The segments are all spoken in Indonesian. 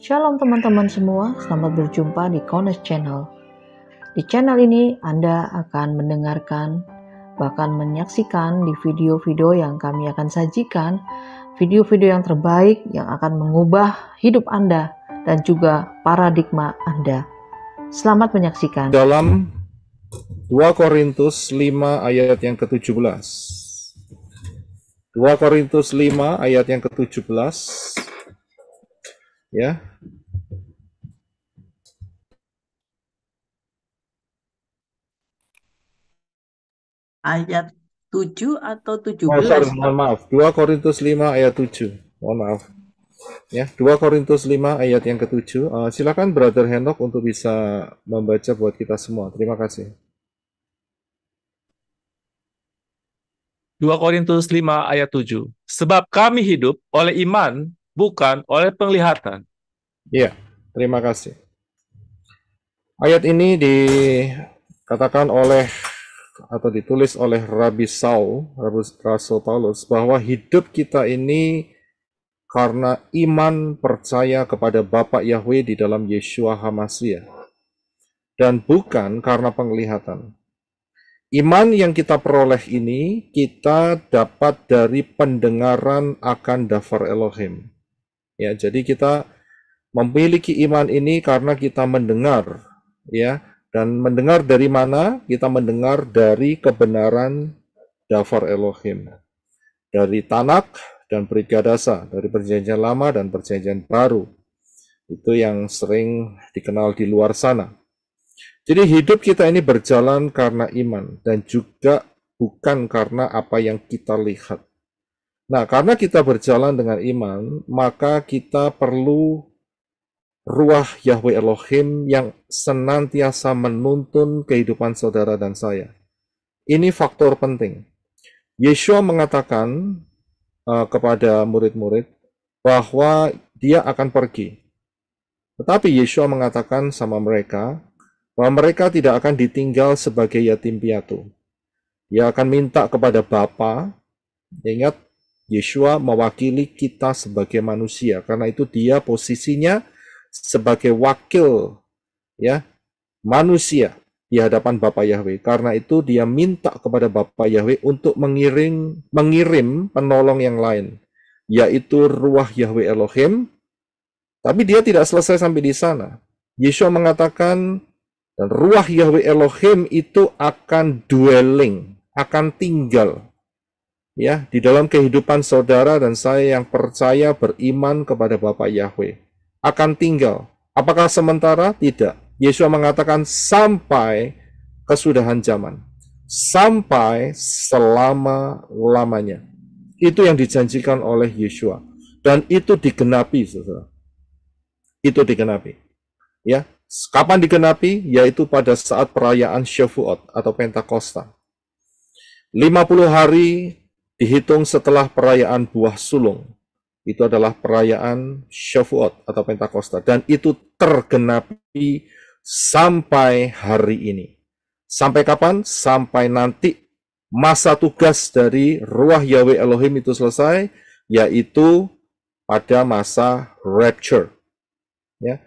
Shalom teman-teman semua, selamat berjumpa di Kones Channel. Di channel ini Anda akan mendengarkan bahkan menyaksikan di video-video yang kami akan sajikan, video-video yang terbaik yang akan mengubah hidup Anda dan juga paradigma Anda. Selamat menyaksikan. Dalam 2 Korintus 5 ayat yang ke-17. 2 Korintus 5 ayat yang ke-17 ya ayat 7 atau 17? Oh, sorry, mohon maaf. 2 Korintus 5 ayat 7. Mohon maaf. Ya, 2 Korintus 5 ayat yang ke-7. Uh, eh, silakan Brother Henok untuk bisa membaca buat kita semua. Terima kasih. 2 Korintus 5 ayat 7. Sebab kami hidup oleh iman, bukan oleh penglihatan. Iya, terima kasih. Ayat ini dikatakan oleh atau ditulis oleh Rabbi Saul, Rasul Paulus, bahwa hidup kita ini karena iman percaya kepada Bapa Yahweh di dalam Yeshua Hamasiah dan bukan karena penglihatan. Iman yang kita peroleh ini kita dapat dari pendengaran akan dafar Elohim. Ya, jadi kita memiliki iman ini karena kita mendengar, ya, dan mendengar dari mana? Kita mendengar dari kebenaran Davar Elohim. Dari Tanak dan Brigadasa dari perjanjian lama dan perjanjian baru. Itu yang sering dikenal di luar sana. Jadi hidup kita ini berjalan karena iman dan juga bukan karena apa yang kita lihat. Nah, karena kita berjalan dengan iman, maka kita perlu ruah Yahweh Elohim yang senantiasa menuntun kehidupan saudara dan saya. Ini faktor penting. Yeshua mengatakan uh, kepada murid-murid bahwa dia akan pergi. Tetapi Yeshua mengatakan sama mereka bahwa mereka tidak akan ditinggal sebagai yatim piatu. Dia akan minta kepada Bapa. Ingat, Yeshua mewakili kita sebagai manusia karena itu dia posisinya sebagai wakil ya manusia di hadapan Bapak Yahweh. Karena itu dia minta kepada Bapak Yahweh untuk mengirim mengirim penolong yang lain, yaitu Ruah Yahweh Elohim. Tapi dia tidak selesai sampai di sana. Yeshua mengatakan dan Ruah Yahweh Elohim itu akan dwelling, akan tinggal ya di dalam kehidupan saudara dan saya yang percaya beriman kepada Bapak Yahweh akan tinggal. Apakah sementara? Tidak. Yesus mengatakan sampai kesudahan zaman. Sampai selama-lamanya. Itu yang dijanjikan oleh Yesus, Dan itu digenapi, saudara. Itu digenapi. Ya, Kapan digenapi? Yaitu pada saat perayaan Shavuot atau Pentakosta. 50 hari dihitung setelah perayaan buah sulung itu adalah perayaan Shavuot atau Pentakosta dan itu tergenapi sampai hari ini. Sampai kapan? Sampai nanti masa tugas dari ruah Yahweh Elohim itu selesai yaitu pada masa rapture. Ya.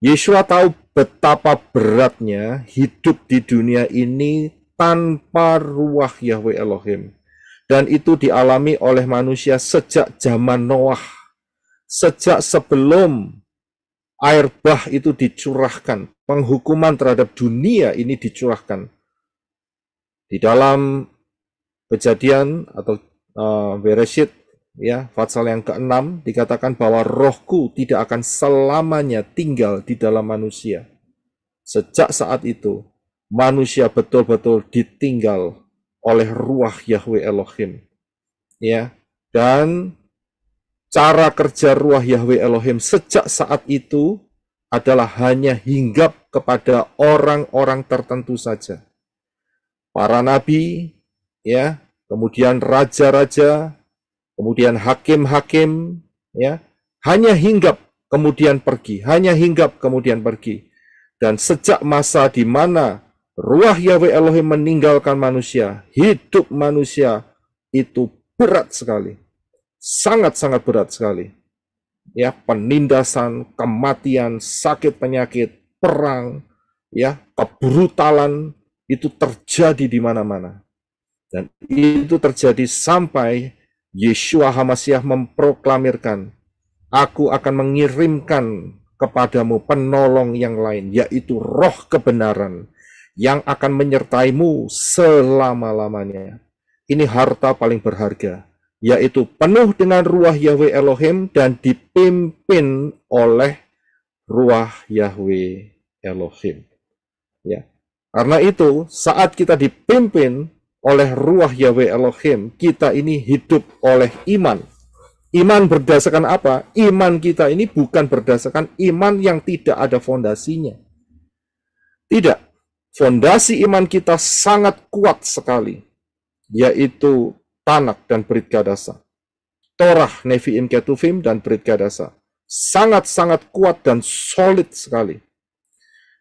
Yeshua tahu betapa beratnya hidup di dunia ini tanpa ruah Yahweh Elohim. Dan itu dialami oleh manusia sejak zaman Noah. Sejak sebelum air bah itu dicurahkan. Penghukuman terhadap dunia ini dicurahkan. Di dalam kejadian atau uh, ya pasal yang keenam dikatakan bahwa rohku tidak akan selamanya tinggal di dalam manusia. Sejak saat itu manusia betul-betul ditinggal oleh ruah Yahweh Elohim. Ya, dan cara kerja ruah Yahweh Elohim sejak saat itu adalah hanya hinggap kepada orang-orang tertentu saja. Para nabi, ya, kemudian raja-raja, kemudian hakim-hakim, ya, hanya hinggap kemudian pergi, hanya hinggap kemudian pergi. Dan sejak masa di mana Ruah Yahweh Elohim meninggalkan manusia. Hidup manusia itu berat sekali. Sangat-sangat berat sekali. Ya, penindasan, kematian, sakit penyakit, perang, ya, kebrutalan itu terjadi di mana-mana. Dan itu terjadi sampai Yeshua Hamasiah memproklamirkan, Aku akan mengirimkan kepadamu penolong yang lain, yaitu roh kebenaran yang akan menyertaimu selama-lamanya. Ini harta paling berharga, yaitu penuh dengan ruah Yahweh Elohim dan dipimpin oleh ruah Yahweh Elohim. Ya. Karena itu, saat kita dipimpin oleh ruah Yahweh Elohim, kita ini hidup oleh iman. Iman berdasarkan apa? Iman kita ini bukan berdasarkan iman yang tidak ada fondasinya. Tidak fondasi iman kita sangat kuat sekali, yaitu Tanak dan Brit Kadasa. Torah, Nevi'im, Ketuvim, dan Brit Kadasa. Sangat-sangat kuat dan solid sekali.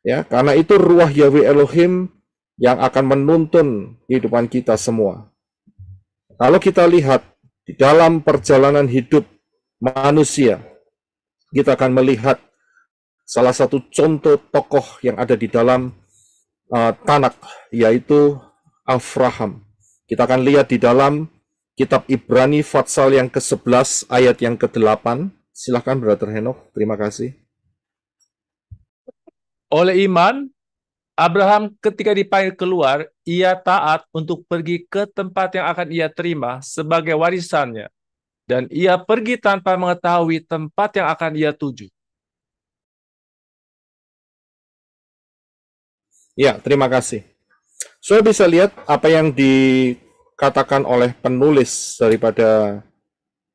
Ya, karena itu ruah Yahweh Elohim yang akan menuntun kehidupan kita semua. Kalau kita lihat di dalam perjalanan hidup manusia, kita akan melihat salah satu contoh tokoh yang ada di dalam uh, eh, Tanak, yaitu Avraham. Kita akan lihat di dalam kitab Ibrani Fatsal yang ke-11 ayat yang ke-8. Silahkan Brother Henok, terima kasih. Oleh iman, Abraham ketika dipanggil keluar, ia taat untuk pergi ke tempat yang akan ia terima sebagai warisannya. Dan ia pergi tanpa mengetahui tempat yang akan ia tuju. Ya, terima kasih. Saya so, bisa lihat apa yang dikatakan oleh penulis daripada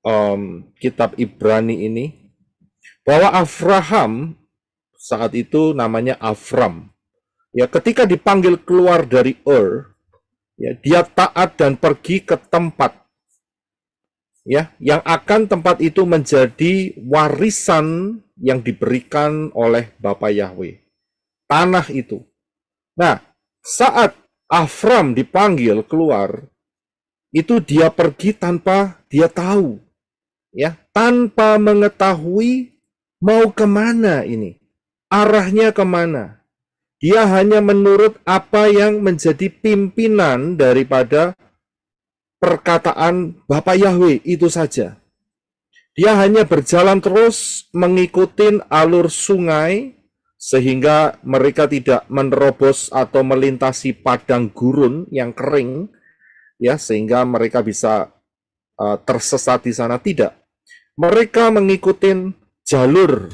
um, kitab Ibrani ini, bahwa Abraham saat itu namanya Avram. Ya, ketika dipanggil keluar dari Ur, ya, dia taat dan pergi ke tempat ya yang akan tempat itu menjadi warisan yang diberikan oleh Bapak Yahweh. Tanah itu Nah, saat Afram dipanggil keluar, itu dia pergi tanpa dia tahu. Ya, tanpa mengetahui mau kemana ini. Arahnya kemana. Dia hanya menurut apa yang menjadi pimpinan daripada perkataan Bapak Yahweh itu saja. Dia hanya berjalan terus mengikuti alur sungai sehingga mereka tidak menerobos atau melintasi padang gurun yang kering ya sehingga mereka bisa uh, tersesat di sana tidak mereka mengikuti jalur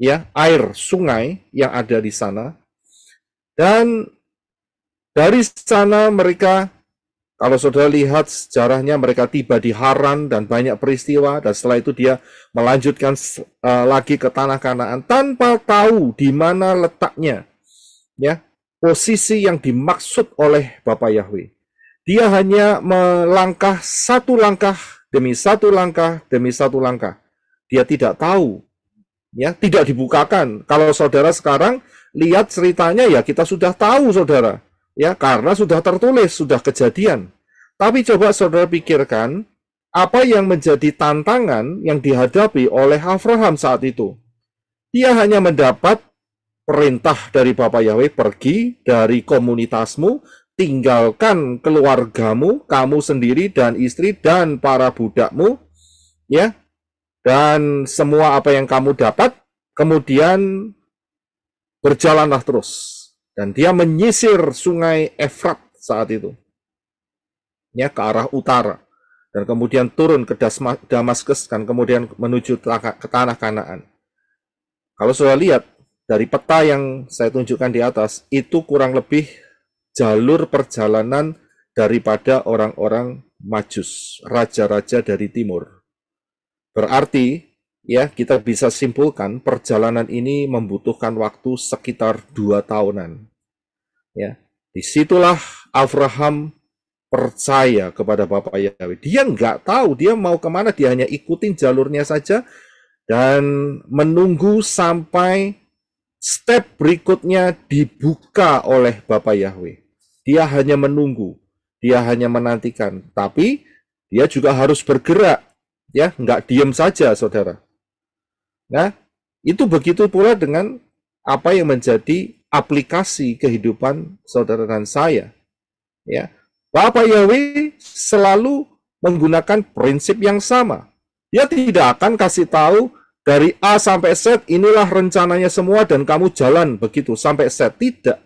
ya air sungai yang ada di sana dan dari sana mereka kalau saudara lihat sejarahnya mereka tiba di Haran dan banyak peristiwa dan setelah itu dia melanjutkan uh, lagi ke tanah Kanaan tanpa tahu di mana letaknya. Ya, posisi yang dimaksud oleh Bapak Yahweh. Dia hanya melangkah satu langkah demi satu langkah demi satu langkah. Dia tidak tahu. Ya, tidak dibukakan. Kalau saudara sekarang lihat ceritanya ya kita sudah tahu saudara ya karena sudah tertulis, sudah kejadian. Tapi coba saudara pikirkan apa yang menjadi tantangan yang dihadapi oleh Abraham saat itu. Ia hanya mendapat perintah dari Bapak Yahweh pergi dari komunitasmu, tinggalkan keluargamu, kamu sendiri dan istri dan para budakmu, ya. Dan semua apa yang kamu dapat, kemudian berjalanlah terus dan dia menyisir sungai Efrat saat itu. Ya, ke arah utara. Dan kemudian turun ke Damaskus dan kemudian menuju ke tanah kanaan. Kalau sudah lihat, dari peta yang saya tunjukkan di atas, itu kurang lebih jalur perjalanan daripada orang-orang Majus, raja-raja dari timur. Berarti ya kita bisa simpulkan perjalanan ini membutuhkan waktu sekitar dua tahunan. Ya, disitulah Abraham percaya kepada Bapak Yahweh. Dia nggak tahu dia mau kemana, dia hanya ikutin jalurnya saja dan menunggu sampai step berikutnya dibuka oleh Bapak Yahweh. Dia hanya menunggu, dia hanya menantikan, tapi dia juga harus bergerak, ya nggak diem saja, saudara. Nah, itu begitu pula dengan apa yang menjadi aplikasi kehidupan saudara dan saya. Ya, Bapak Yahweh selalu menggunakan prinsip yang sama. Dia tidak akan kasih tahu dari A sampai Z inilah rencananya semua dan kamu jalan begitu sampai Z. Tidak.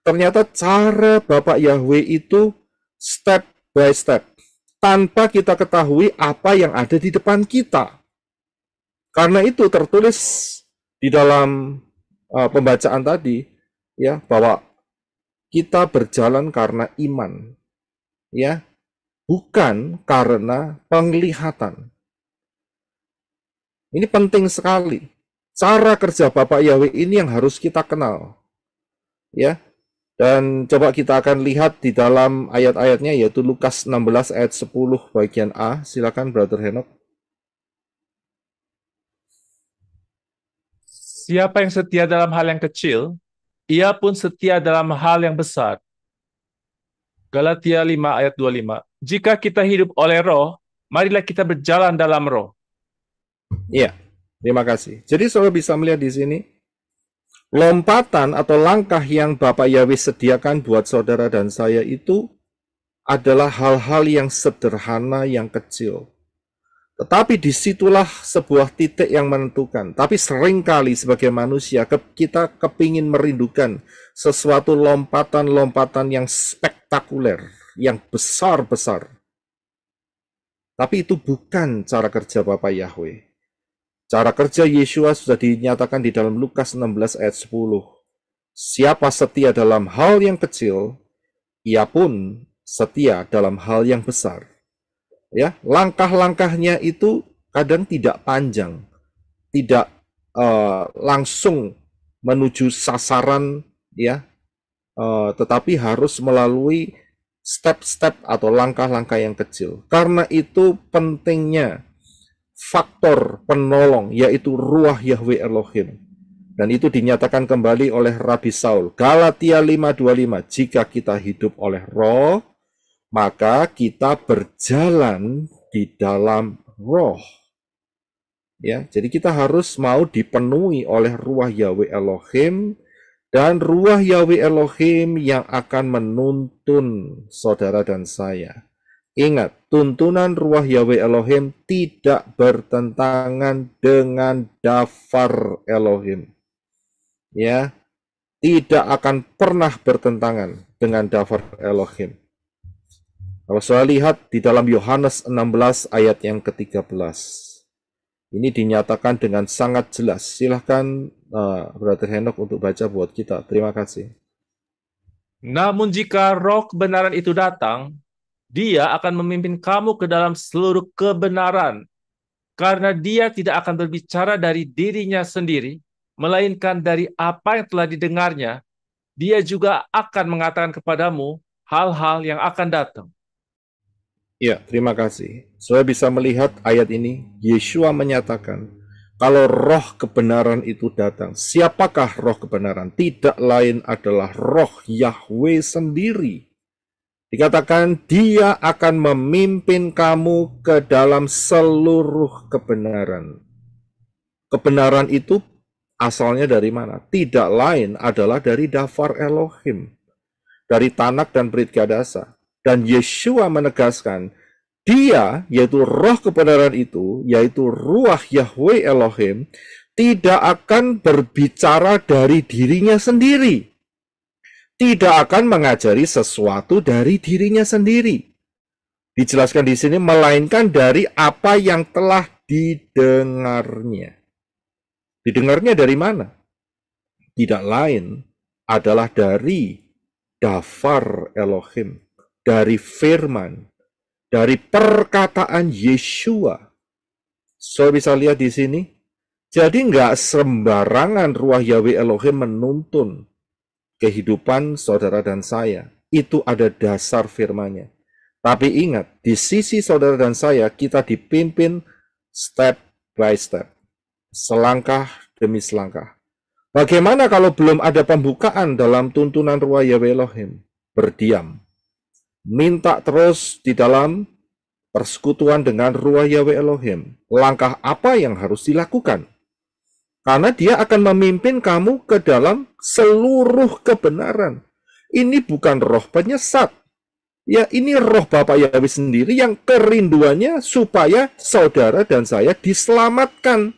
Ternyata cara Bapak Yahweh itu step by step. Tanpa kita ketahui apa yang ada di depan kita. Karena itu tertulis di dalam uh, pembacaan tadi ya bahwa kita berjalan karena iman ya bukan karena penglihatan. Ini penting sekali. Cara kerja Bapak Yahweh ini yang harus kita kenal. Ya. Dan coba kita akan lihat di dalam ayat-ayatnya yaitu Lukas 16 ayat 10 bagian A. Silakan Brother Henok. Siapa yang setia dalam hal yang kecil, ia pun setia dalam hal yang besar. Galatia 5 ayat 25. Jika kita hidup oleh roh, marilah kita berjalan dalam roh. Iya, terima kasih. Jadi saudara bisa melihat di sini, lompatan atau langkah yang Bapak Yahweh sediakan buat saudara dan saya itu adalah hal-hal yang sederhana, yang kecil. Tetapi disitulah sebuah titik yang menentukan. Tapi seringkali sebagai manusia kita kepingin merindukan sesuatu lompatan-lompatan yang spektakuler, yang besar-besar. Tapi itu bukan cara kerja Bapak Yahweh. Cara kerja Yesus sudah dinyatakan di dalam Lukas 16 ayat 10. Siapa setia dalam hal yang kecil, ia pun setia dalam hal yang besar ya langkah-langkahnya itu kadang tidak panjang tidak uh, langsung menuju sasaran ya uh, tetapi harus melalui step-step atau langkah-langkah yang kecil karena itu pentingnya faktor penolong yaitu ruah Yahweh Elohim dan itu dinyatakan kembali oleh Rabi Saul Galatia 5:25 jika kita hidup oleh roh maka kita berjalan di dalam roh. Ya, jadi kita harus mau dipenuhi oleh ruah Yahweh Elohim dan ruah Yahweh Elohim yang akan menuntun saudara dan saya. Ingat, tuntunan ruah Yahweh Elohim tidak bertentangan dengan dafar Elohim. Ya, tidak akan pernah bertentangan dengan dafar Elohim. Kalau saya lihat di dalam Yohanes 16 ayat yang ke-13. Ini dinyatakan dengan sangat jelas. Silahkan uh, Brother Henok untuk baca buat kita. Terima kasih. Namun jika roh kebenaran itu datang, dia akan memimpin kamu ke dalam seluruh kebenaran. Karena dia tidak akan berbicara dari dirinya sendiri, melainkan dari apa yang telah didengarnya, dia juga akan mengatakan kepadamu hal-hal yang akan datang. Ya, terima kasih. Saya bisa melihat ayat ini, Yeshua menyatakan, kalau roh kebenaran itu datang, siapakah roh kebenaran? Tidak lain adalah roh Yahweh sendiri. Dikatakan dia akan memimpin kamu ke dalam seluruh kebenaran. Kebenaran itu asalnya dari mana? Tidak lain adalah dari dafar Elohim. Dari Tanak dan Brit Gadasa. Dan Yeshua menegaskan, dia, yaitu roh kebenaran itu, yaitu ruah Yahweh Elohim, tidak akan berbicara dari dirinya sendiri. Tidak akan mengajari sesuatu dari dirinya sendiri. Dijelaskan di sini, melainkan dari apa yang telah didengarnya. Didengarnya dari mana? Tidak lain adalah dari dafar Elohim, dari firman, dari perkataan Yeshua. Saudara so, bisa lihat di sini. Jadi nggak sembarangan ruah Yahweh Elohim menuntun kehidupan saudara dan saya. Itu ada dasar firmannya. Tapi ingat, di sisi saudara dan saya kita dipimpin step by step. Selangkah demi selangkah. Bagaimana kalau belum ada pembukaan dalam tuntunan ruah Yahweh Elohim? Berdiam minta terus di dalam persekutuan dengan Ruah Yahweh Elohim. Langkah apa yang harus dilakukan? Karena dia akan memimpin kamu ke dalam seluruh kebenaran. Ini bukan roh penyesat. Ya ini roh Bapak Yahweh sendiri yang kerinduannya supaya saudara dan saya diselamatkan.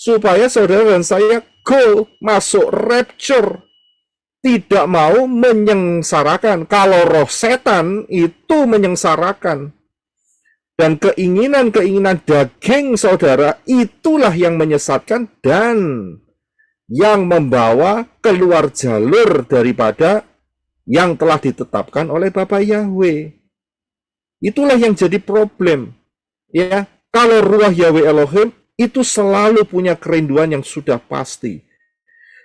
Supaya saudara dan saya go masuk rapture tidak mau menyengsarakan. Kalau roh setan itu menyengsarakan. Dan keinginan-keinginan daging saudara itulah yang menyesatkan dan yang membawa keluar jalur daripada yang telah ditetapkan oleh Bapak Yahweh. Itulah yang jadi problem. Ya, kalau ruah Yahweh Elohim itu selalu punya kerinduan yang sudah pasti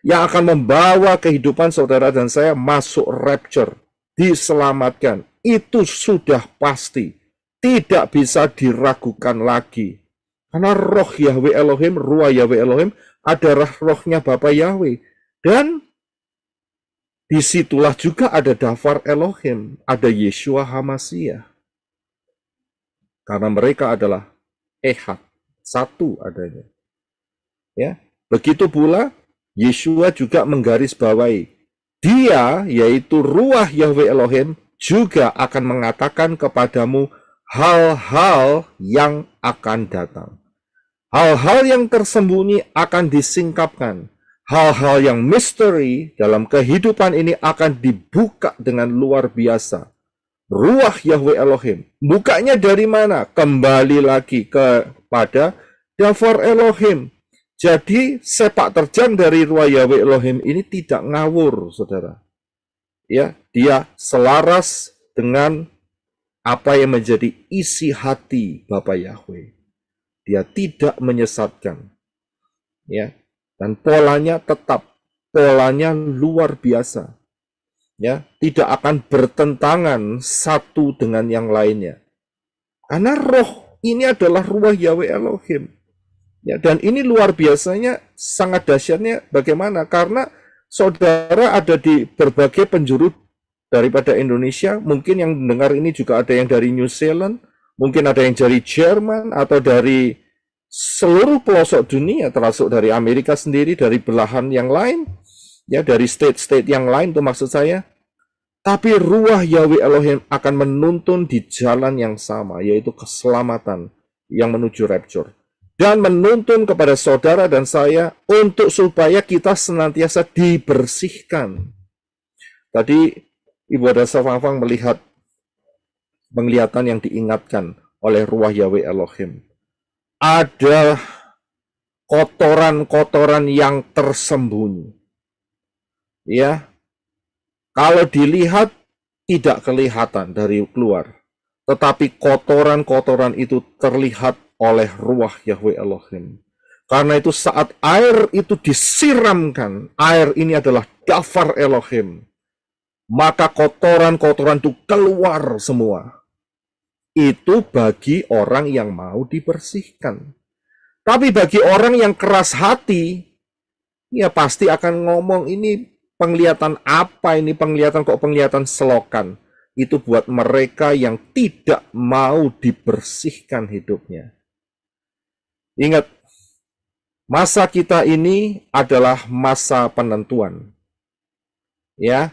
yang akan membawa kehidupan saudara dan saya masuk rapture, diselamatkan. Itu sudah pasti, tidak bisa diragukan lagi. Karena roh Yahweh Elohim, ruah Yahweh Elohim adalah rohnya Bapak Yahweh. Dan disitulah juga ada dafar Elohim, ada Yeshua Hamasiah. Karena mereka adalah ehat satu adanya. Ya, begitu pula Yeshua juga menggarisbawahi, dia yaitu ruah Yahweh Elohim juga akan mengatakan kepadamu hal-hal yang akan datang. Hal-hal yang tersembunyi akan disingkapkan. Hal-hal yang misteri dalam kehidupan ini akan dibuka dengan luar biasa. Ruah Yahweh Elohim. Bukanya dari mana? Kembali lagi kepada Davor Elohim. Jadi sepak terjang dari Yahweh Elohim ini tidak ngawur, saudara. Ya, dia selaras dengan apa yang menjadi isi hati Bapa Yahweh. Dia tidak menyesatkan. Ya, dan polanya tetap polanya luar biasa. Ya, tidak akan bertentangan satu dengan yang lainnya. Karena roh ini adalah ruah Yahweh Elohim. Ya, dan ini luar biasanya sangat dahsyatnya bagaimana? Karena saudara ada di berbagai penjuru daripada Indonesia, mungkin yang mendengar ini juga ada yang dari New Zealand, mungkin ada yang dari Jerman atau dari seluruh pelosok dunia termasuk dari Amerika sendiri, dari belahan yang lain, ya dari state-state yang lain itu maksud saya. Tapi ruah Yahweh Elohim akan menuntun di jalan yang sama, yaitu keselamatan yang menuju rapture dan menuntun kepada saudara dan saya untuk supaya kita senantiasa dibersihkan. Tadi Ibu Ada Fafang melihat penglihatan yang diingatkan oleh ruah Yahweh Elohim. Ada kotoran-kotoran yang tersembunyi. Ya. Kalau dilihat tidak kelihatan dari keluar, tetapi kotoran-kotoran itu terlihat oleh ruah Yahweh Elohim. Karena itu saat air itu disiramkan, air ini adalah dafar Elohim. Maka kotoran-kotoran itu keluar semua. Itu bagi orang yang mau dibersihkan. Tapi bagi orang yang keras hati, ya pasti akan ngomong ini penglihatan apa ini penglihatan kok penglihatan selokan. Itu buat mereka yang tidak mau dibersihkan hidupnya. Ingat, masa kita ini adalah masa penentuan. Ya,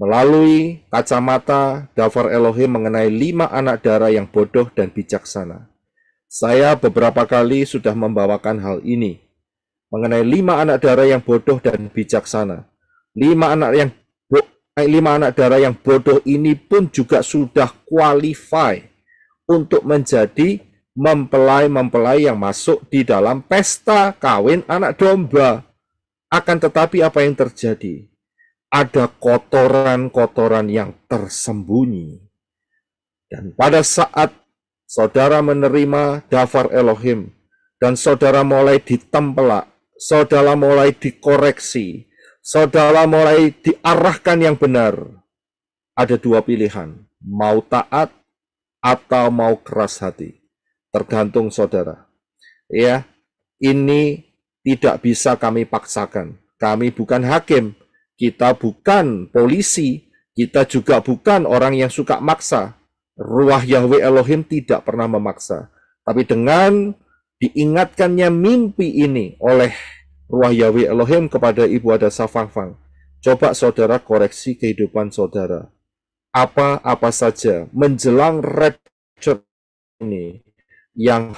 melalui kacamata davar Elohim mengenai lima anak darah yang bodoh dan bijaksana. Saya beberapa kali sudah membawakan hal ini, mengenai lima anak darah yang bodoh dan bijaksana. Lima anak yang eh, lima anak darah yang bodoh ini pun juga sudah qualify untuk menjadi mempelai-mempelai yang masuk di dalam pesta kawin anak domba. Akan tetapi apa yang terjadi? Ada kotoran-kotoran yang tersembunyi. Dan pada saat saudara menerima dafar Elohim, dan saudara mulai ditempelak, saudara mulai dikoreksi, saudara mulai diarahkan yang benar. Ada dua pilihan, mau taat atau mau keras hati tergantung saudara. Ya, ini tidak bisa kami paksakan. Kami bukan hakim, kita bukan polisi, kita juga bukan orang yang suka maksa. Ruah Yahweh Elohim tidak pernah memaksa. Tapi dengan diingatkannya mimpi ini oleh Ruah Yahweh Elohim kepada Ibu Ada Safafang, coba saudara koreksi kehidupan saudara. Apa-apa saja menjelang rapture ini, yang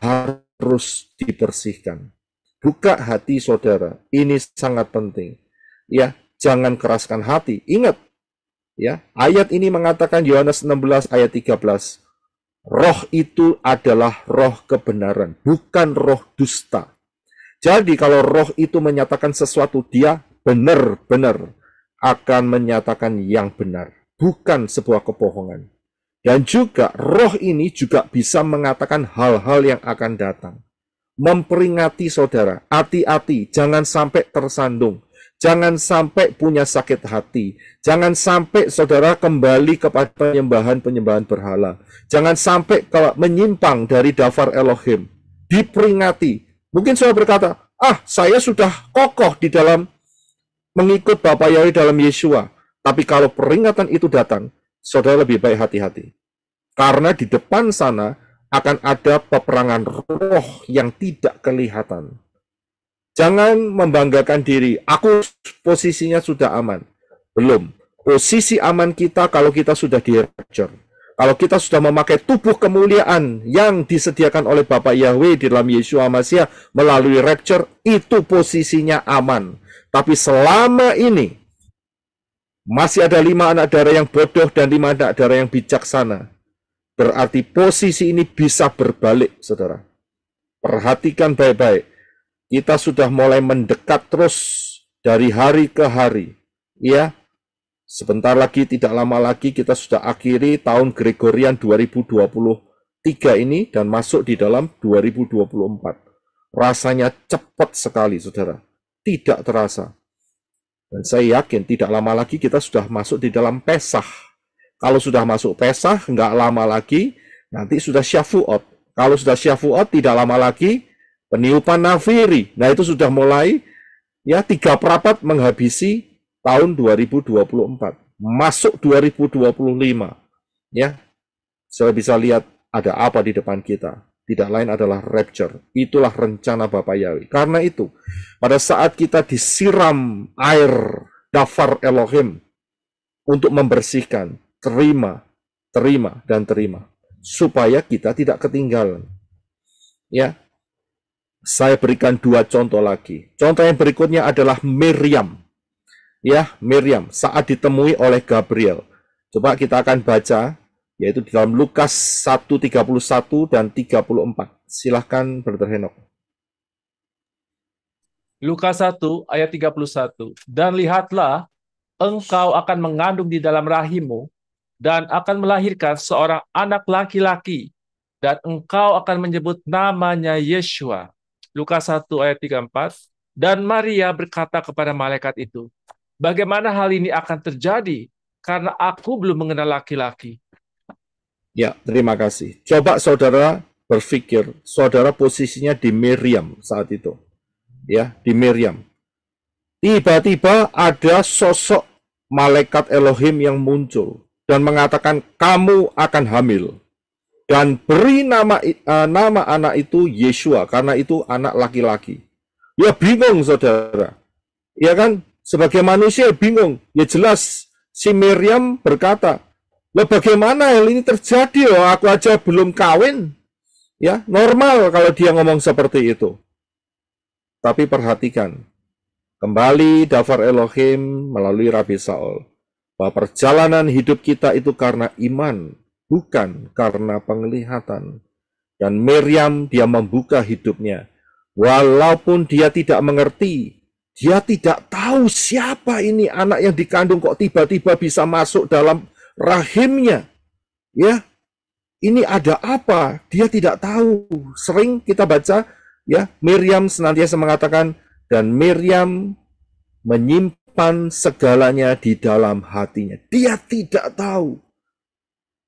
harus dibersihkan. Buka hati saudara, ini sangat penting. Ya, jangan keraskan hati. Ingat, ya, ayat ini mengatakan Yohanes 16 ayat 13. Roh itu adalah roh kebenaran, bukan roh dusta. Jadi kalau roh itu menyatakan sesuatu, dia benar-benar akan menyatakan yang benar, bukan sebuah kebohongan. Dan juga roh ini juga bisa mengatakan hal-hal yang akan datang. Memperingati saudara, hati-hati, jangan sampai tersandung. Jangan sampai punya sakit hati. Jangan sampai saudara kembali kepada penyembahan-penyembahan berhala. Jangan sampai kalau menyimpang dari dafar Elohim. Diperingati. Mungkin saudara berkata, ah saya sudah kokoh di dalam mengikut Bapak Yahweh dalam Yesua. Tapi kalau peringatan itu datang, saudara lebih baik hati-hati. Karena di depan sana akan ada peperangan roh yang tidak kelihatan. Jangan membanggakan diri, aku posisinya sudah aman. Belum. Posisi aman kita kalau kita sudah director. Kalau kita sudah memakai tubuh kemuliaan yang disediakan oleh Bapak Yahweh di dalam Yesus Amasya melalui rapture, itu posisinya aman. Tapi selama ini masih ada lima anak darah yang bodoh dan lima anak darah yang bijaksana. Berarti posisi ini bisa berbalik, saudara. Perhatikan baik-baik. Kita sudah mulai mendekat terus dari hari ke hari. Ya, sebentar lagi, tidak lama lagi kita sudah akhiri tahun Gregorian 2023 ini dan masuk di dalam 2024. Rasanya cepat sekali, saudara. Tidak terasa. Dan saya yakin tidak lama lagi kita sudah masuk di dalam Pesah. Kalau sudah masuk Pesah, nggak lama lagi nanti sudah Syafuot. Kalau sudah Syafuot, tidak lama lagi peniupan nafiri. Nah itu sudah mulai ya tiga perapat menghabisi tahun 2024. Masuk 2025. Ya, saya bisa lihat ada apa di depan kita tidak lain adalah rapture. Itulah rencana Bapak Yahweh. Karena itu, pada saat kita disiram air dafar Elohim untuk membersihkan, terima, terima, dan terima. Supaya kita tidak ketinggalan. Ya, saya berikan dua contoh lagi. Contoh yang berikutnya adalah Miriam. Ya, Miriam saat ditemui oleh Gabriel. Coba kita akan baca yaitu di dalam Lukas 1:31 dan 34. Silahkan berterhenok. Lukas 1 ayat 31. Dan lihatlah engkau akan mengandung di dalam rahimmu dan akan melahirkan seorang anak laki-laki dan engkau akan menyebut namanya Yeshua. Lukas 1 ayat 34. Dan Maria berkata kepada malaikat itu, "Bagaimana hal ini akan terjadi karena aku belum mengenal laki-laki?" Ya, terima kasih. Coba saudara berpikir, saudara posisinya di Miriam saat itu. Ya, di Miriam. Tiba-tiba ada sosok malaikat Elohim yang muncul dan mengatakan kamu akan hamil dan beri nama uh, nama anak itu Yeshua karena itu anak laki-laki. Ya bingung saudara. Ya kan? Sebagai manusia bingung. Ya jelas si Miriam berkata, Loh bagaimana hal ini terjadi loh, aku aja belum kawin. Ya, normal kalau dia ngomong seperti itu. Tapi perhatikan, kembali Dafar Elohim melalui Rabi Saul, bahwa perjalanan hidup kita itu karena iman, bukan karena penglihatan. Dan Miriam, dia membuka hidupnya. Walaupun dia tidak mengerti, dia tidak tahu siapa ini anak yang dikandung kok tiba-tiba bisa masuk dalam rahimnya. Ya. Ini ada apa? Dia tidak tahu. Sering kita baca ya, Miriam senantiasa mengatakan dan Miriam menyimpan segalanya di dalam hatinya. Dia tidak tahu.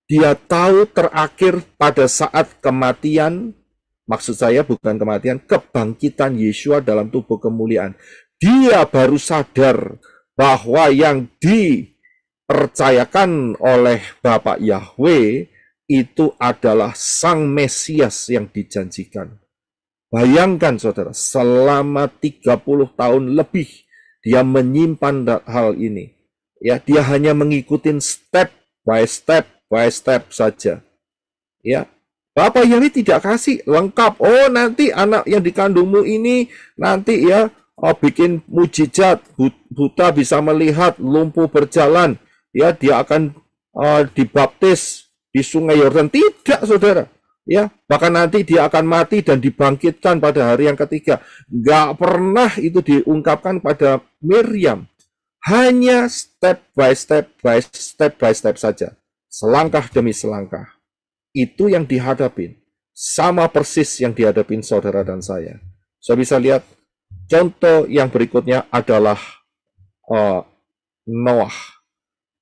Dia tahu terakhir pada saat kematian, maksud saya bukan kematian, kebangkitan Yesus dalam tubuh kemuliaan. Dia baru sadar bahwa yang di percayakan oleh Bapak Yahweh itu adalah Sang Mesias yang dijanjikan. Bayangkan saudara, selama 30 tahun lebih dia menyimpan hal ini. Ya, dia hanya mengikuti step by step by step saja. Ya, Bapak Yahweh tidak kasih lengkap. Oh, nanti anak yang dikandungmu ini nanti ya oh, bikin mujizat, buta bisa melihat, lumpuh berjalan, ya dia akan uh, dibaptis di Sungai Yordan. Tidak, saudara. Ya, bahkan nanti dia akan mati dan dibangkitkan pada hari yang ketiga. Gak pernah itu diungkapkan pada Miriam. Hanya step by step by step by step saja. Selangkah demi selangkah. Itu yang dihadapin. Sama persis yang dihadapin saudara dan saya. Saya bisa lihat contoh yang berikutnya adalah uh, Noah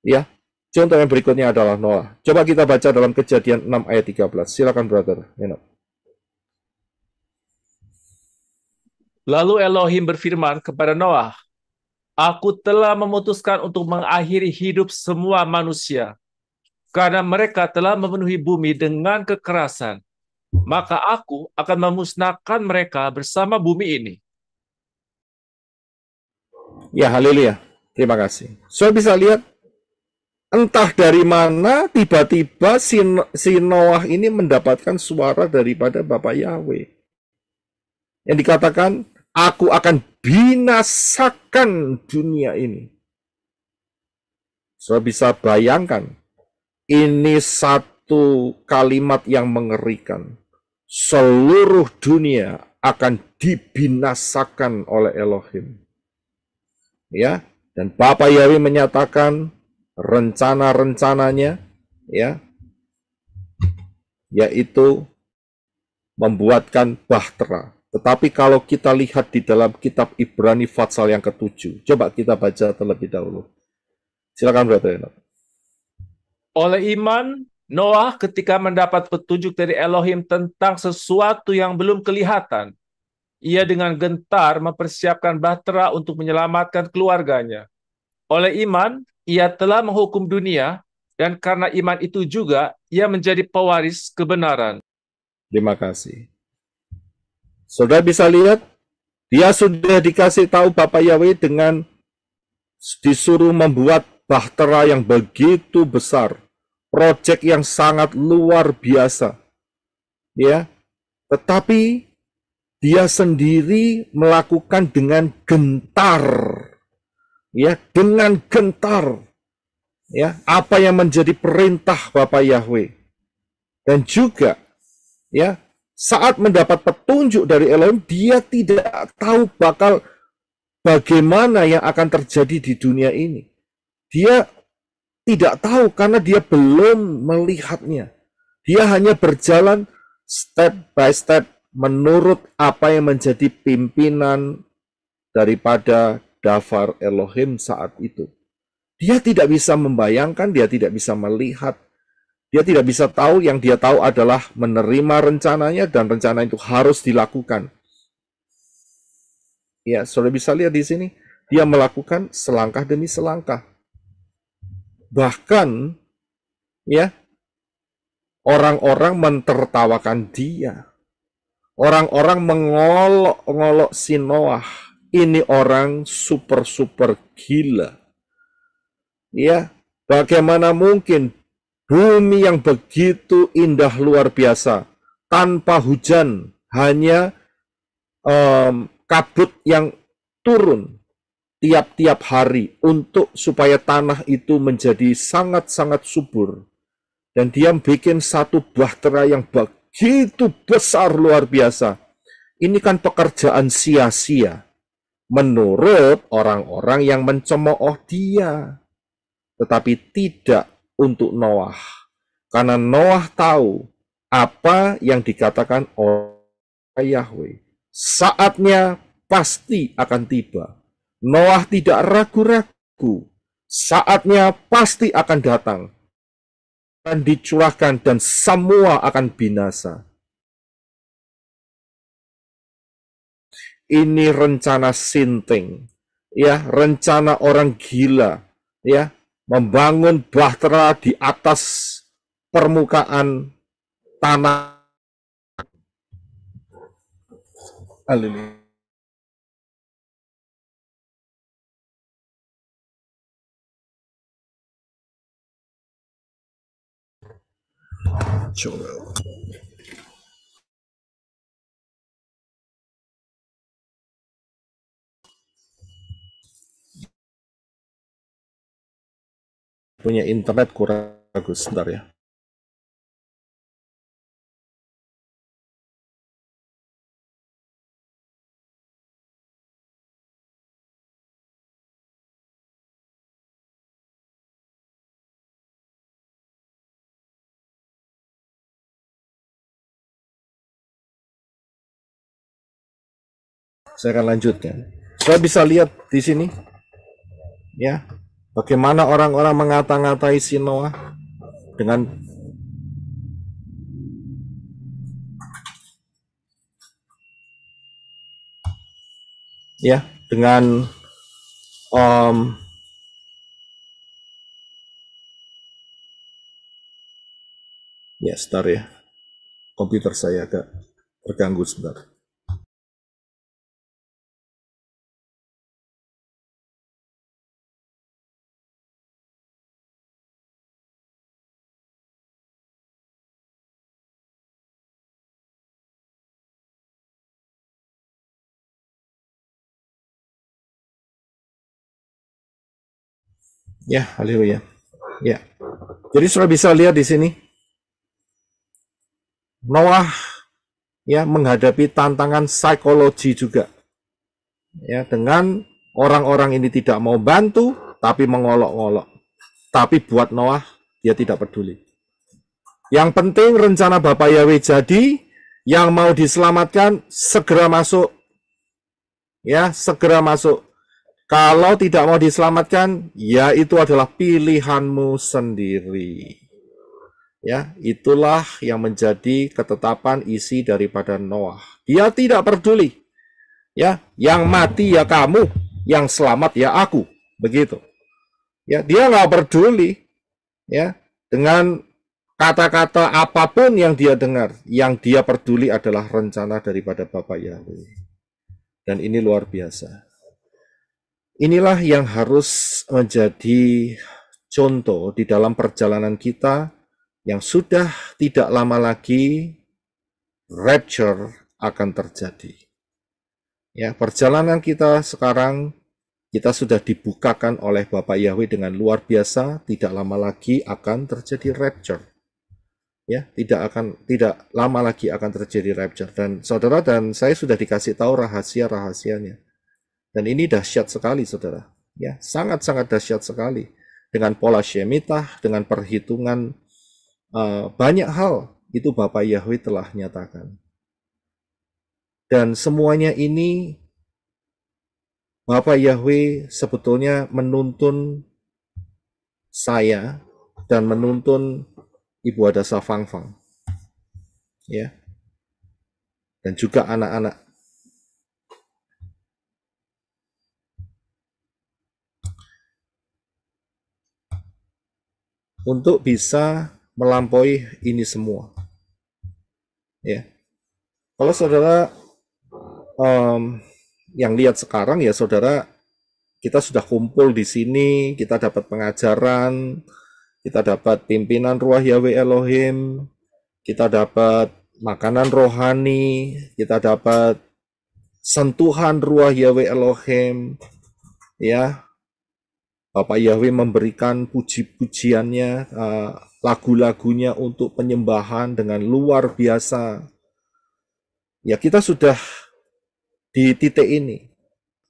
Ya, contoh yang berikutnya adalah Noah. Coba kita baca dalam kejadian 6 ayat 13. Silakan brother, Enoch. Lalu Elohim berfirman kepada Noah, Aku telah memutuskan untuk mengakhiri hidup semua manusia, karena mereka telah memenuhi bumi dengan kekerasan. Maka aku akan memusnahkan mereka bersama bumi ini. Ya, haleluya. Terima kasih. Saya so, bisa lihat entah dari mana tiba-tiba si, si Noah ini mendapatkan suara daripada Bapak Yahweh. Yang dikatakan, aku akan binasakan dunia ini. Saya bisa bayangkan, ini satu kalimat yang mengerikan. Seluruh dunia akan dibinasakan oleh Elohim. Ya, dan Bapak Yahweh menyatakan rencana-rencananya ya yaitu membuatkan bahtera. Tetapi kalau kita lihat di dalam kitab Ibrani Fatsal yang ketujuh, coba kita baca terlebih dahulu. Silakan Brother Enoch. Oleh iman, Noah ketika mendapat petunjuk dari Elohim tentang sesuatu yang belum kelihatan, ia dengan gentar mempersiapkan bahtera untuk menyelamatkan keluarganya. Oleh iman, ia telah menghukum dunia dan karena iman itu juga ia menjadi pewaris kebenaran. Terima kasih. Saudara bisa lihat, dia sudah dikasih tahu Bapak Yahweh dengan disuruh membuat bahtera yang begitu besar, proyek yang sangat luar biasa. Ya, tetapi dia sendiri melakukan dengan gentar ya dengan gentar ya apa yang menjadi perintah Bapak Yahweh dan juga ya saat mendapat petunjuk dari Elohim dia tidak tahu bakal bagaimana yang akan terjadi di dunia ini dia tidak tahu karena dia belum melihatnya dia hanya berjalan step by step menurut apa yang menjadi pimpinan daripada dafar Elohim saat itu. Dia tidak bisa membayangkan, dia tidak bisa melihat, dia tidak bisa tahu yang dia tahu adalah menerima rencananya dan rencana itu harus dilakukan. Ya, sudah bisa lihat di sini, dia melakukan selangkah demi selangkah. Bahkan ya, orang-orang mentertawakan dia. Orang-orang mengolok-ngolok si Noah ini orang super-super gila. Ya, bagaimana mungkin bumi yang begitu indah luar biasa tanpa hujan, hanya um, kabut yang turun tiap-tiap hari untuk supaya tanah itu menjadi sangat-sangat subur. Dan dia bikin satu bahtera yang begitu besar luar biasa. Ini kan pekerjaan sia-sia menurut orang-orang yang mencemooh dia, tetapi tidak untuk Noah, karena Noah tahu apa yang dikatakan oleh Yahweh. Saatnya pasti akan tiba. Noah tidak ragu-ragu. Saatnya pasti akan datang. dan dicurahkan dan semua akan binasa. ini rencana sinting, ya, rencana orang gila, ya, membangun bahtera di atas permukaan tanah. Haleluya. Joel. punya internet kurang bagus sebentar ya saya akan lanjutkan. Saya bisa lihat di sini, ya, Bagaimana orang-orang mengata-ngatai si Noah dengan ya dengan um, ya star ya komputer saya agak terganggu sebentar Ya, haleluya. Ya. Jadi sudah bisa lihat di sini Noah ya menghadapi tantangan psikologi juga. Ya, dengan orang-orang ini tidak mau bantu tapi mengolok-olok. Tapi buat Noah dia tidak peduli. Yang penting rencana Bapak Yahweh jadi, yang mau diselamatkan segera masuk. Ya, segera masuk. Kalau tidak mau diselamatkan, ya itu adalah pilihanmu sendiri. Ya, itulah yang menjadi ketetapan isi daripada Noah. Dia tidak peduli. Ya, yang mati ya kamu, yang selamat ya aku, begitu. Ya, dia nggak peduli. Ya, dengan kata-kata apapun yang dia dengar, yang dia peduli adalah rencana daripada Bapak Yahweh. Dan ini luar biasa. Inilah yang harus menjadi contoh di dalam perjalanan kita yang sudah tidak lama lagi rapture akan terjadi. Ya, perjalanan kita sekarang kita sudah dibukakan oleh Bapak Yahweh dengan luar biasa, tidak lama lagi akan terjadi rapture. Ya, tidak akan tidak lama lagi akan terjadi rapture dan saudara dan saya sudah dikasih tahu rahasia-rahasianya dan ini dahsyat sekali, saudara. Ya, sangat-sangat dahsyat sekali. Dengan pola Shemitah, dengan perhitungan uh, banyak hal, itu Bapak Yahweh telah nyatakan. Dan semuanya ini Bapak Yahweh sebetulnya menuntun saya dan menuntun Ibu Adasa Fangfang. Ya. Dan juga anak-anak untuk bisa melampaui ini semua. Ya, kalau saudara um, yang lihat sekarang ya saudara kita sudah kumpul di sini, kita dapat pengajaran, kita dapat pimpinan ruah Yahweh Elohim, kita dapat makanan rohani, kita dapat sentuhan ruah Yahweh Elohim, ya Bapak Yahweh memberikan puji-pujiannya, eh, lagu-lagunya untuk penyembahan dengan luar biasa. Ya kita sudah di titik ini,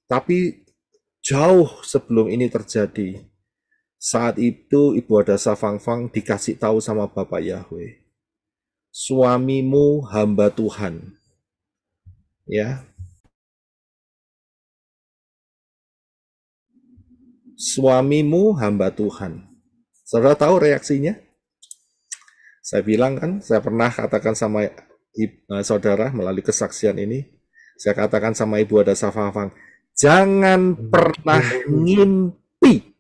tapi jauh sebelum ini terjadi, saat itu Ibu Adasa Fangfang dikasih tahu sama Bapak Yahweh, suamimu hamba Tuhan. Ya, suamimu hamba Tuhan. Saudara tahu reaksinya? Saya bilang kan, saya pernah katakan sama eh, saudara melalui kesaksian ini, saya katakan sama ibu ada Safafang, jangan pernah ngimpi,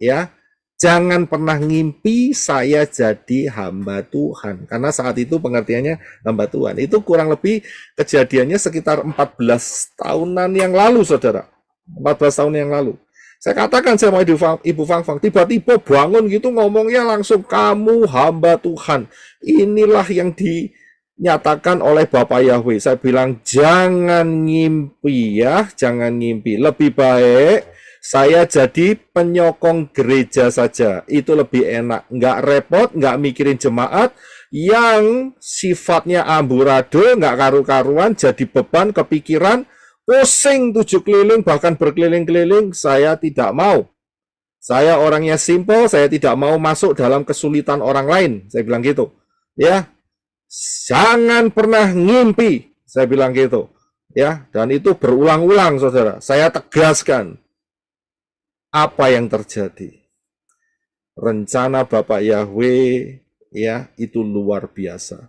ya, jangan pernah ngimpi saya jadi hamba Tuhan. Karena saat itu pengertiannya hamba Tuhan. Itu kurang lebih kejadiannya sekitar 14 tahunan yang lalu, saudara. 14 tahun yang lalu. Saya katakan sama Ibu Fang Fang, tiba-tiba bangun gitu ngomongnya langsung, kamu hamba Tuhan. Inilah yang dinyatakan oleh Bapak Yahweh. Saya bilang, jangan ngimpi ya, jangan ngimpi. Lebih baik saya jadi penyokong gereja saja. Itu lebih enak. Nggak repot, nggak mikirin jemaat, yang sifatnya amburadul, nggak karu-karuan, jadi beban, kepikiran, pusing tujuh keliling, bahkan berkeliling-keliling, saya tidak mau. Saya orangnya simple, saya tidak mau masuk dalam kesulitan orang lain. Saya bilang gitu. Ya, jangan pernah ngimpi. Saya bilang gitu. Ya, dan itu berulang-ulang, saudara. Saya tegaskan apa yang terjadi. Rencana Bapak Yahweh, ya, itu luar biasa.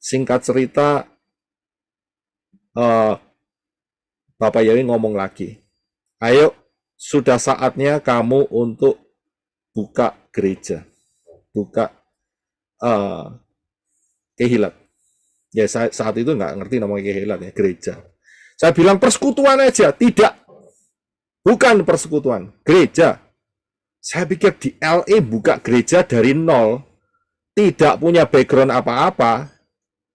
Singkat cerita, uh, Bapak Yeli ngomong lagi. Ayo, sudah saatnya kamu untuk buka gereja, buka uh, kehilat. Ya saat itu nggak ngerti namanya kehilat ya gereja. Saya bilang persekutuan aja, tidak. Bukan persekutuan, gereja. Saya pikir di LA e buka gereja dari nol, tidak punya background apa-apa,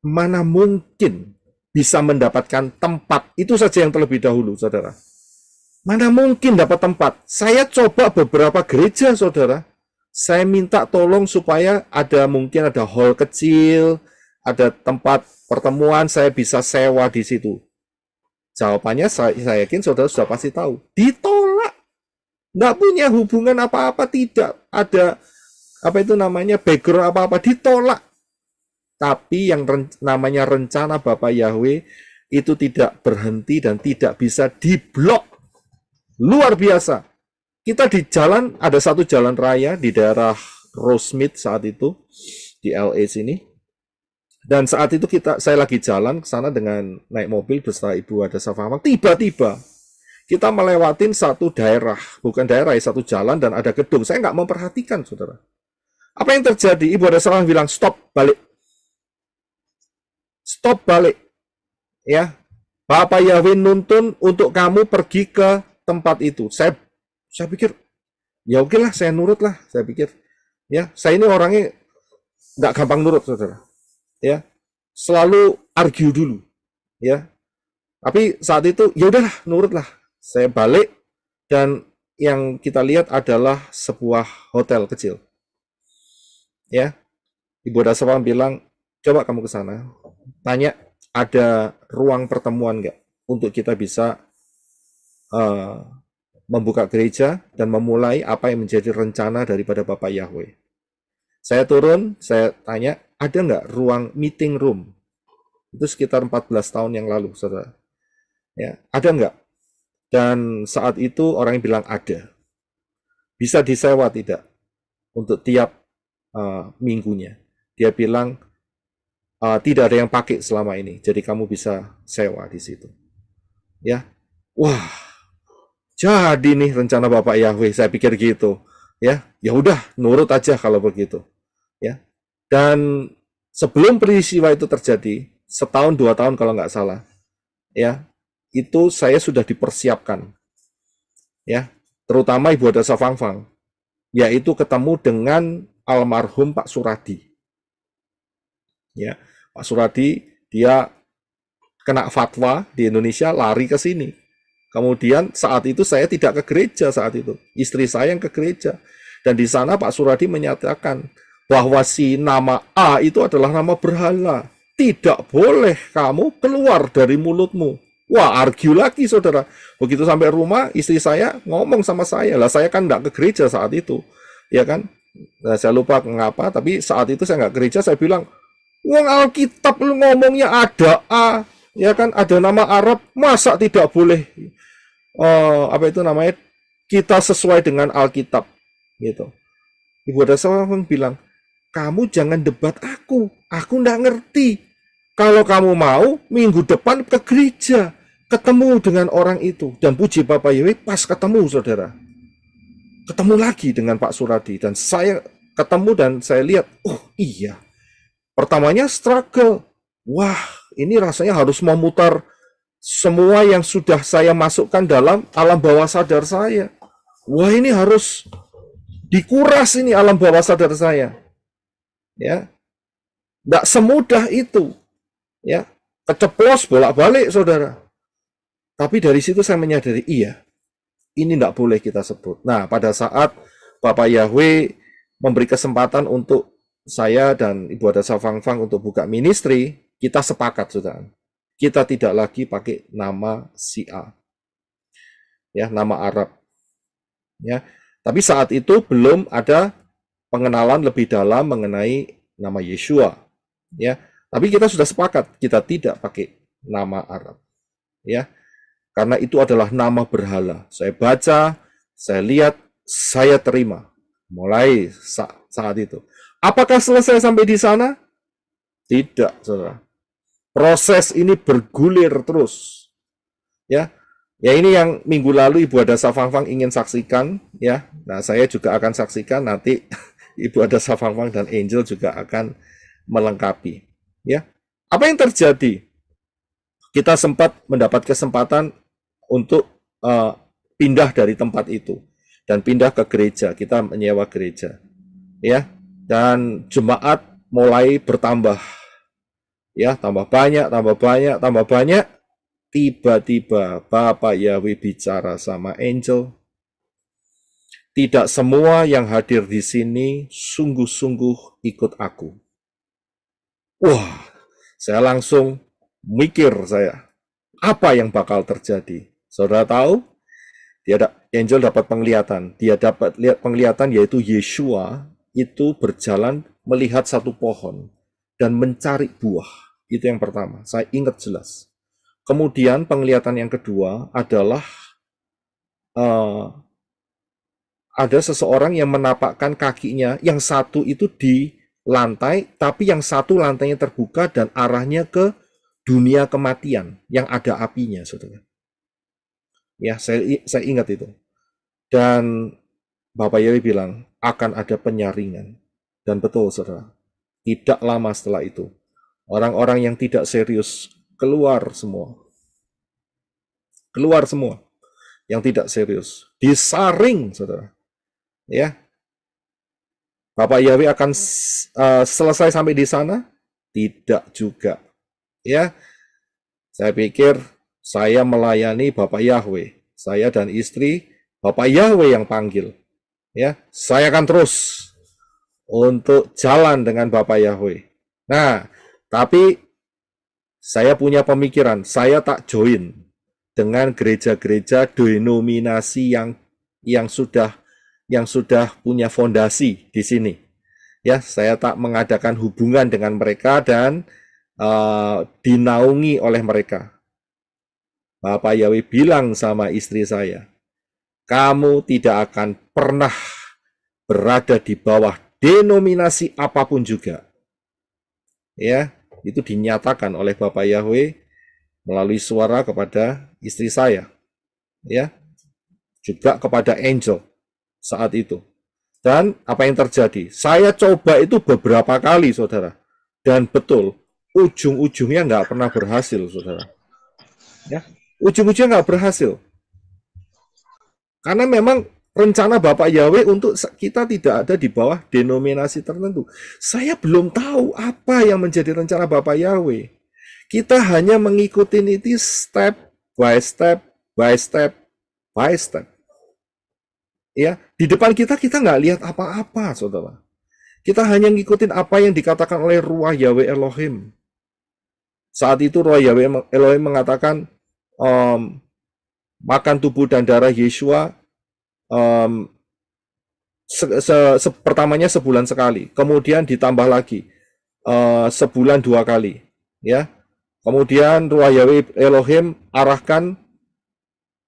mana mungkin bisa mendapatkan tempat. Itu saja yang terlebih dahulu, saudara. Mana mungkin dapat tempat? Saya coba beberapa gereja, saudara. Saya minta tolong supaya ada mungkin ada hall kecil, ada tempat pertemuan, saya bisa sewa di situ. Jawabannya saya, saya yakin saudara sudah pasti tahu. Ditolak. Nggak punya hubungan apa-apa, tidak ada apa itu namanya background apa-apa, ditolak. Tapi yang ren namanya rencana Bapak Yahweh itu tidak berhenti dan tidak bisa diblok. Luar biasa. Kita di jalan, ada satu jalan raya di daerah Rosemead saat itu, di LA sini. Dan saat itu kita, saya lagi jalan ke sana dengan naik mobil beserta ibu ada Safama. Tiba-tiba kita melewatin satu daerah, bukan daerah, ya, satu jalan dan ada gedung. Saya nggak memperhatikan, saudara. Apa yang terjadi? Ibu ada seorang bilang, stop, balik stop balik. Ya. Bapak Yahweh nuntun untuk kamu pergi ke tempat itu. Saya saya pikir ya oke lah, saya nurut lah, saya pikir. Ya, saya ini orangnya nggak gampang nurut, Saudara. Ya. Selalu argue dulu. Ya. Tapi saat itu ya udahlah, nurutlah. Saya balik dan yang kita lihat adalah sebuah hotel kecil. Ya. Ibu Dasawan bilang, "Coba kamu ke sana, tanya ada ruang pertemuan nggak untuk kita bisa uh, membuka gereja dan memulai apa yang menjadi rencana daripada Bapak Yahweh. Saya turun, saya tanya, ada nggak ruang meeting room? Itu sekitar 14 tahun yang lalu, saudara. Ya, ada nggak? Dan saat itu orang yang bilang ada. Bisa disewa tidak? Untuk tiap uh, minggunya. Dia bilang, uh, tidak ada yang pakai selama ini. Jadi kamu bisa sewa di situ. Ya. Wah. Jadi nih rencana Bapak Yahweh, saya pikir gitu. Ya, ya udah nurut aja kalau begitu. Ya. Dan sebelum peristiwa itu terjadi, setahun dua tahun kalau nggak salah, ya, itu saya sudah dipersiapkan. Ya, terutama Ibu Ada savang-fang yaitu ketemu dengan almarhum Pak Suradi. Ya, Pak Suradi dia kena fatwa di Indonesia lari ke sini. Kemudian saat itu saya tidak ke gereja saat itu. Istri saya yang ke gereja. Dan di sana Pak Suradi menyatakan bahwa si nama A itu adalah nama berhala. Tidak boleh kamu keluar dari mulutmu. Wah, argue lagi saudara. Begitu sampai rumah, istri saya ngomong sama saya. Lah, saya kan nggak ke gereja saat itu. Ya kan? Nah, saya lupa mengapa, tapi saat itu saya nggak gereja, saya bilang, Wong Alkitab lu ngomongnya ada A, ya kan ada nama Arab, masa tidak boleh uh, apa itu namanya kita sesuai dengan Alkitab gitu. Ibu ada seorang bilang, kamu jangan debat aku, aku ndak ngerti. Kalau kamu mau, minggu depan ke gereja, ketemu dengan orang itu. Dan puji Bapak Yewe, pas ketemu saudara. Ketemu lagi dengan Pak Suradi. Dan saya ketemu dan saya lihat, oh iya, Pertamanya struggle. Wah, ini rasanya harus memutar semua yang sudah saya masukkan dalam alam bawah sadar saya. Wah, ini harus dikuras ini alam bawah sadar saya. Ya. Tidak semudah itu. Ya. Keceplos bolak-balik, saudara. Tapi dari situ saya menyadari, iya, ini tidak boleh kita sebut. Nah, pada saat Bapak Yahweh memberi kesempatan untuk saya dan Ibu Ada Fang untuk buka ministry, kita sepakat sudah. Kita tidak lagi pakai nama si A. Ya, nama Arab. Ya. Tapi saat itu belum ada pengenalan lebih dalam mengenai nama Yeshua. Ya. Tapi kita sudah sepakat kita tidak pakai nama Arab. Ya. Karena itu adalah nama berhala. Saya baca, saya lihat, saya terima. Mulai saat itu. Apakah selesai sampai di sana? Tidak, saudara. Proses ini bergulir terus. Ya, ya ini yang minggu lalu Ibu Ada Safangfang ingin saksikan. Ya, nah saya juga akan saksikan nanti Ibu Ada Safangfang dan Angel juga akan melengkapi. Ya, apa yang terjadi? Kita sempat mendapat kesempatan untuk uh, pindah dari tempat itu dan pindah ke gereja. Kita menyewa gereja, ya dan jemaat mulai bertambah. Ya, tambah banyak, tambah banyak, tambah banyak. Tiba-tiba Bapak Yahweh bicara sama angel. Tidak semua yang hadir di sini sungguh-sungguh ikut aku. Wah, saya langsung mikir saya, apa yang bakal terjadi? Saudara tahu? Dia ada, angel dapat penglihatan. Dia dapat lihat penglihatan yaitu Yeshua itu berjalan melihat satu pohon dan mencari buah. Itu yang pertama, saya ingat jelas. Kemudian penglihatan yang kedua adalah uh, ada seseorang yang menapakkan kakinya, yang satu itu di lantai, tapi yang satu lantainya terbuka dan arahnya ke dunia kematian yang ada apinya, saudara. Ya, saya, saya ingat itu. Dan Bapak yeri bilang, akan ada penyaringan. Dan betul, saudara, tidak lama setelah itu, orang-orang yang tidak serius keluar semua. Keluar semua yang tidak serius. Disaring, saudara. Ya, Bapak Yahweh akan uh, selesai sampai di sana? Tidak juga. Ya, saya pikir saya melayani Bapak Yahweh. Saya dan istri Bapak Yahweh yang panggil ya saya akan terus untuk jalan dengan Bapak Yahweh. Nah, tapi saya punya pemikiran, saya tak join dengan gereja-gereja denominasi yang yang sudah yang sudah punya fondasi di sini. Ya, saya tak mengadakan hubungan dengan mereka dan uh, dinaungi oleh mereka. Bapak Yahweh bilang sama istri saya, kamu tidak akan pernah berada di bawah denominasi apapun juga. Ya, itu dinyatakan oleh Bapak Yahweh melalui suara kepada istri saya. Ya. Juga kepada angel saat itu. Dan apa yang terjadi? Saya coba itu beberapa kali, Saudara. Dan betul, ujung-ujungnya nggak pernah berhasil, Saudara. Ya, ujung-ujungnya nggak berhasil. Karena memang rencana Bapak Yahweh untuk kita tidak ada di bawah denominasi tertentu. Saya belum tahu apa yang menjadi rencana Bapak Yahweh. Kita hanya mengikuti ini step by step by step by step. Ya, di depan kita kita nggak lihat apa-apa, saudara. Kita hanya ngikutin apa yang dikatakan oleh ruah Yahweh Elohim. Saat itu ruah Yahweh Elohim mengatakan, um, makan tubuh dan darah Yeshua um, se -se -se pertamanya sebulan sekali, kemudian ditambah lagi uh, sebulan dua kali, ya. Kemudian Ruah Yahweh Elohim arahkan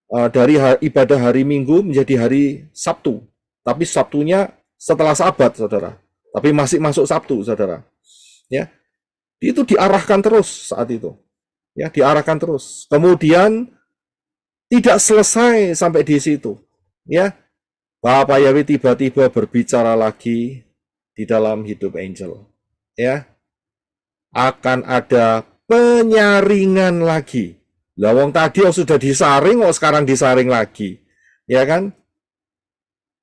uh, dari ibadah hari Minggu menjadi hari Sabtu, tapi Sabtunya setelah Sabat, saudara. Tapi masih masuk Sabtu, saudara. Ya, itu diarahkan terus saat itu. Ya, diarahkan terus. Kemudian tidak selesai sampai di situ. Ya, Bapak Yahweh tiba-tiba berbicara lagi di dalam hidup Angel. Ya, akan ada penyaringan lagi. Lawang tadi oh, sudah disaring, oh sekarang disaring lagi. Ya kan?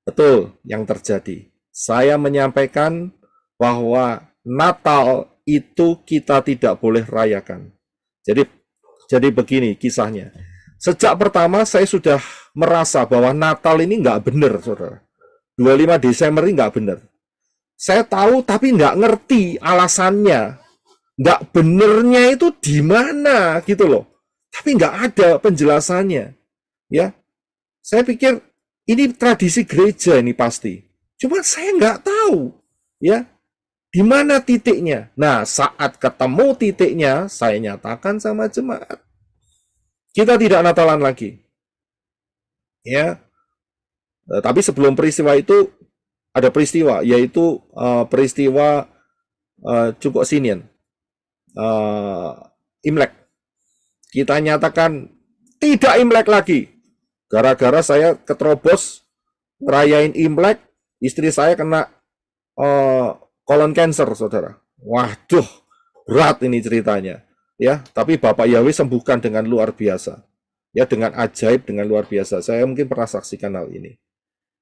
Betul yang terjadi. Saya menyampaikan bahwa Natal itu kita tidak boleh rayakan. Jadi jadi begini kisahnya. Sejak pertama saya sudah merasa bahwa Natal ini nggak benar, saudara. 25 Desember ini nggak benar. Saya tahu tapi nggak ngerti alasannya. Nggak benernya itu di mana gitu loh. Tapi nggak ada penjelasannya. Ya, saya pikir ini tradisi gereja ini pasti. Cuma saya nggak tahu ya di mana titiknya. Nah saat ketemu titiknya saya nyatakan sama jemaat kita tidak Natalan lagi. Ya. Eh, tapi sebelum peristiwa itu ada peristiwa yaitu e, peristiwa e, eh, cukup Sinian. e, Imlek. Kita nyatakan tidak Imlek lagi. Gara-gara saya keterobos rayain Imlek, istri saya kena e, kolon cancer, saudara. Waduh, berat ini ceritanya ya tapi Bapak Yahweh sembuhkan dengan luar biasa ya dengan ajaib dengan luar biasa saya mungkin pernah saksikan hal ini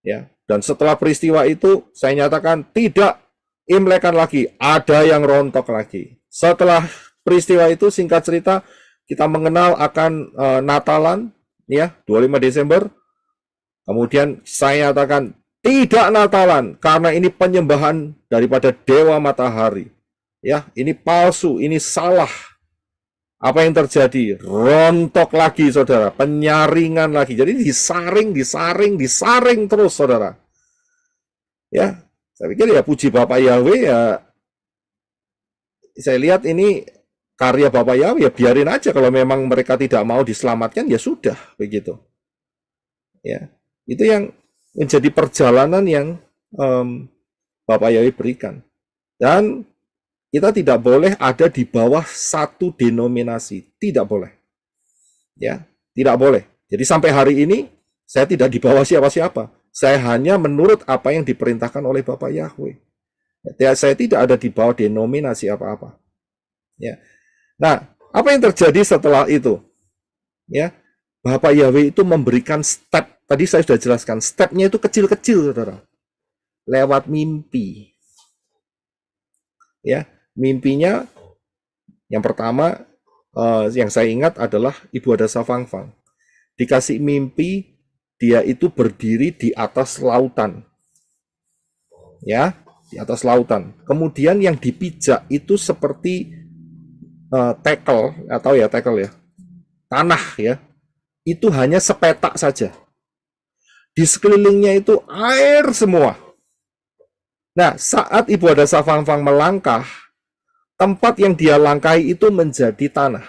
ya dan setelah peristiwa itu saya nyatakan tidak Imlekan lagi, ada yang rontok lagi. Setelah peristiwa itu singkat cerita kita mengenal akan e, Natalan ya 25 Desember. Kemudian saya nyatakan tidak Natalan karena ini penyembahan daripada dewa matahari. Ya, ini palsu, ini salah apa yang terjadi? Rontok lagi, saudara. Penyaringan lagi. Jadi disaring, disaring, disaring terus, saudara. Ya, saya pikir ya puji Bapak Yahweh ya. Saya lihat ini karya Bapak Yahweh ya biarin aja kalau memang mereka tidak mau diselamatkan ya sudah begitu. Ya, itu yang menjadi perjalanan yang um, Bapak Yahweh berikan. Dan kita tidak boleh ada di bawah satu denominasi. Tidak boleh. Ya, tidak boleh. Jadi sampai hari ini saya tidak di bawah siapa-siapa. Saya hanya menurut apa yang diperintahkan oleh Bapak Yahweh. Ya, saya tidak ada di bawah denominasi apa-apa. Ya. Nah, apa yang terjadi setelah itu? Ya, Bapak Yahweh itu memberikan step. Tadi saya sudah jelaskan, stepnya itu kecil-kecil, saudara. Lewat mimpi. Ya, Mimpinya yang pertama uh, yang saya ingat adalah Ibu Ada Savangfang. Dikasih mimpi dia itu berdiri di atas lautan. Ya, di atas lautan. Kemudian yang dipijak itu seperti uh, tekel atau ya tekel ya. Tanah ya. Itu hanya sepetak saja. Di sekelilingnya itu air semua. Nah, saat Ibu Ada Savangfang melangkah, tempat yang dia langkai itu menjadi tanah.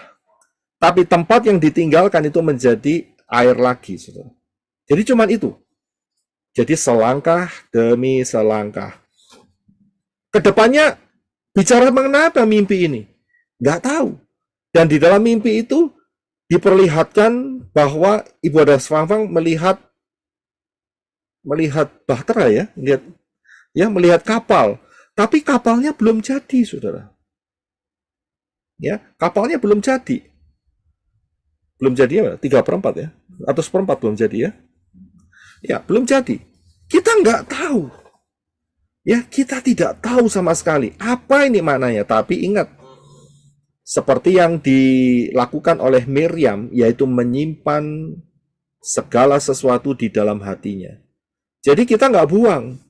Tapi tempat yang ditinggalkan itu menjadi air lagi. Jadi cuman itu. Jadi selangkah demi selangkah. Kedepannya bicara mengenai apa mimpi ini? Nggak tahu. Dan di dalam mimpi itu diperlihatkan bahwa Ibu Ada Swangfang melihat melihat bahtera ya, lihat ya melihat kapal. Tapi kapalnya belum jadi, saudara ya kapalnya belum jadi belum jadi ya tiga perempat ya atau seperempat belum jadi ya ya belum jadi kita nggak tahu ya kita tidak tahu sama sekali apa ini maknanya tapi ingat seperti yang dilakukan oleh Miriam yaitu menyimpan segala sesuatu di dalam hatinya jadi kita nggak buang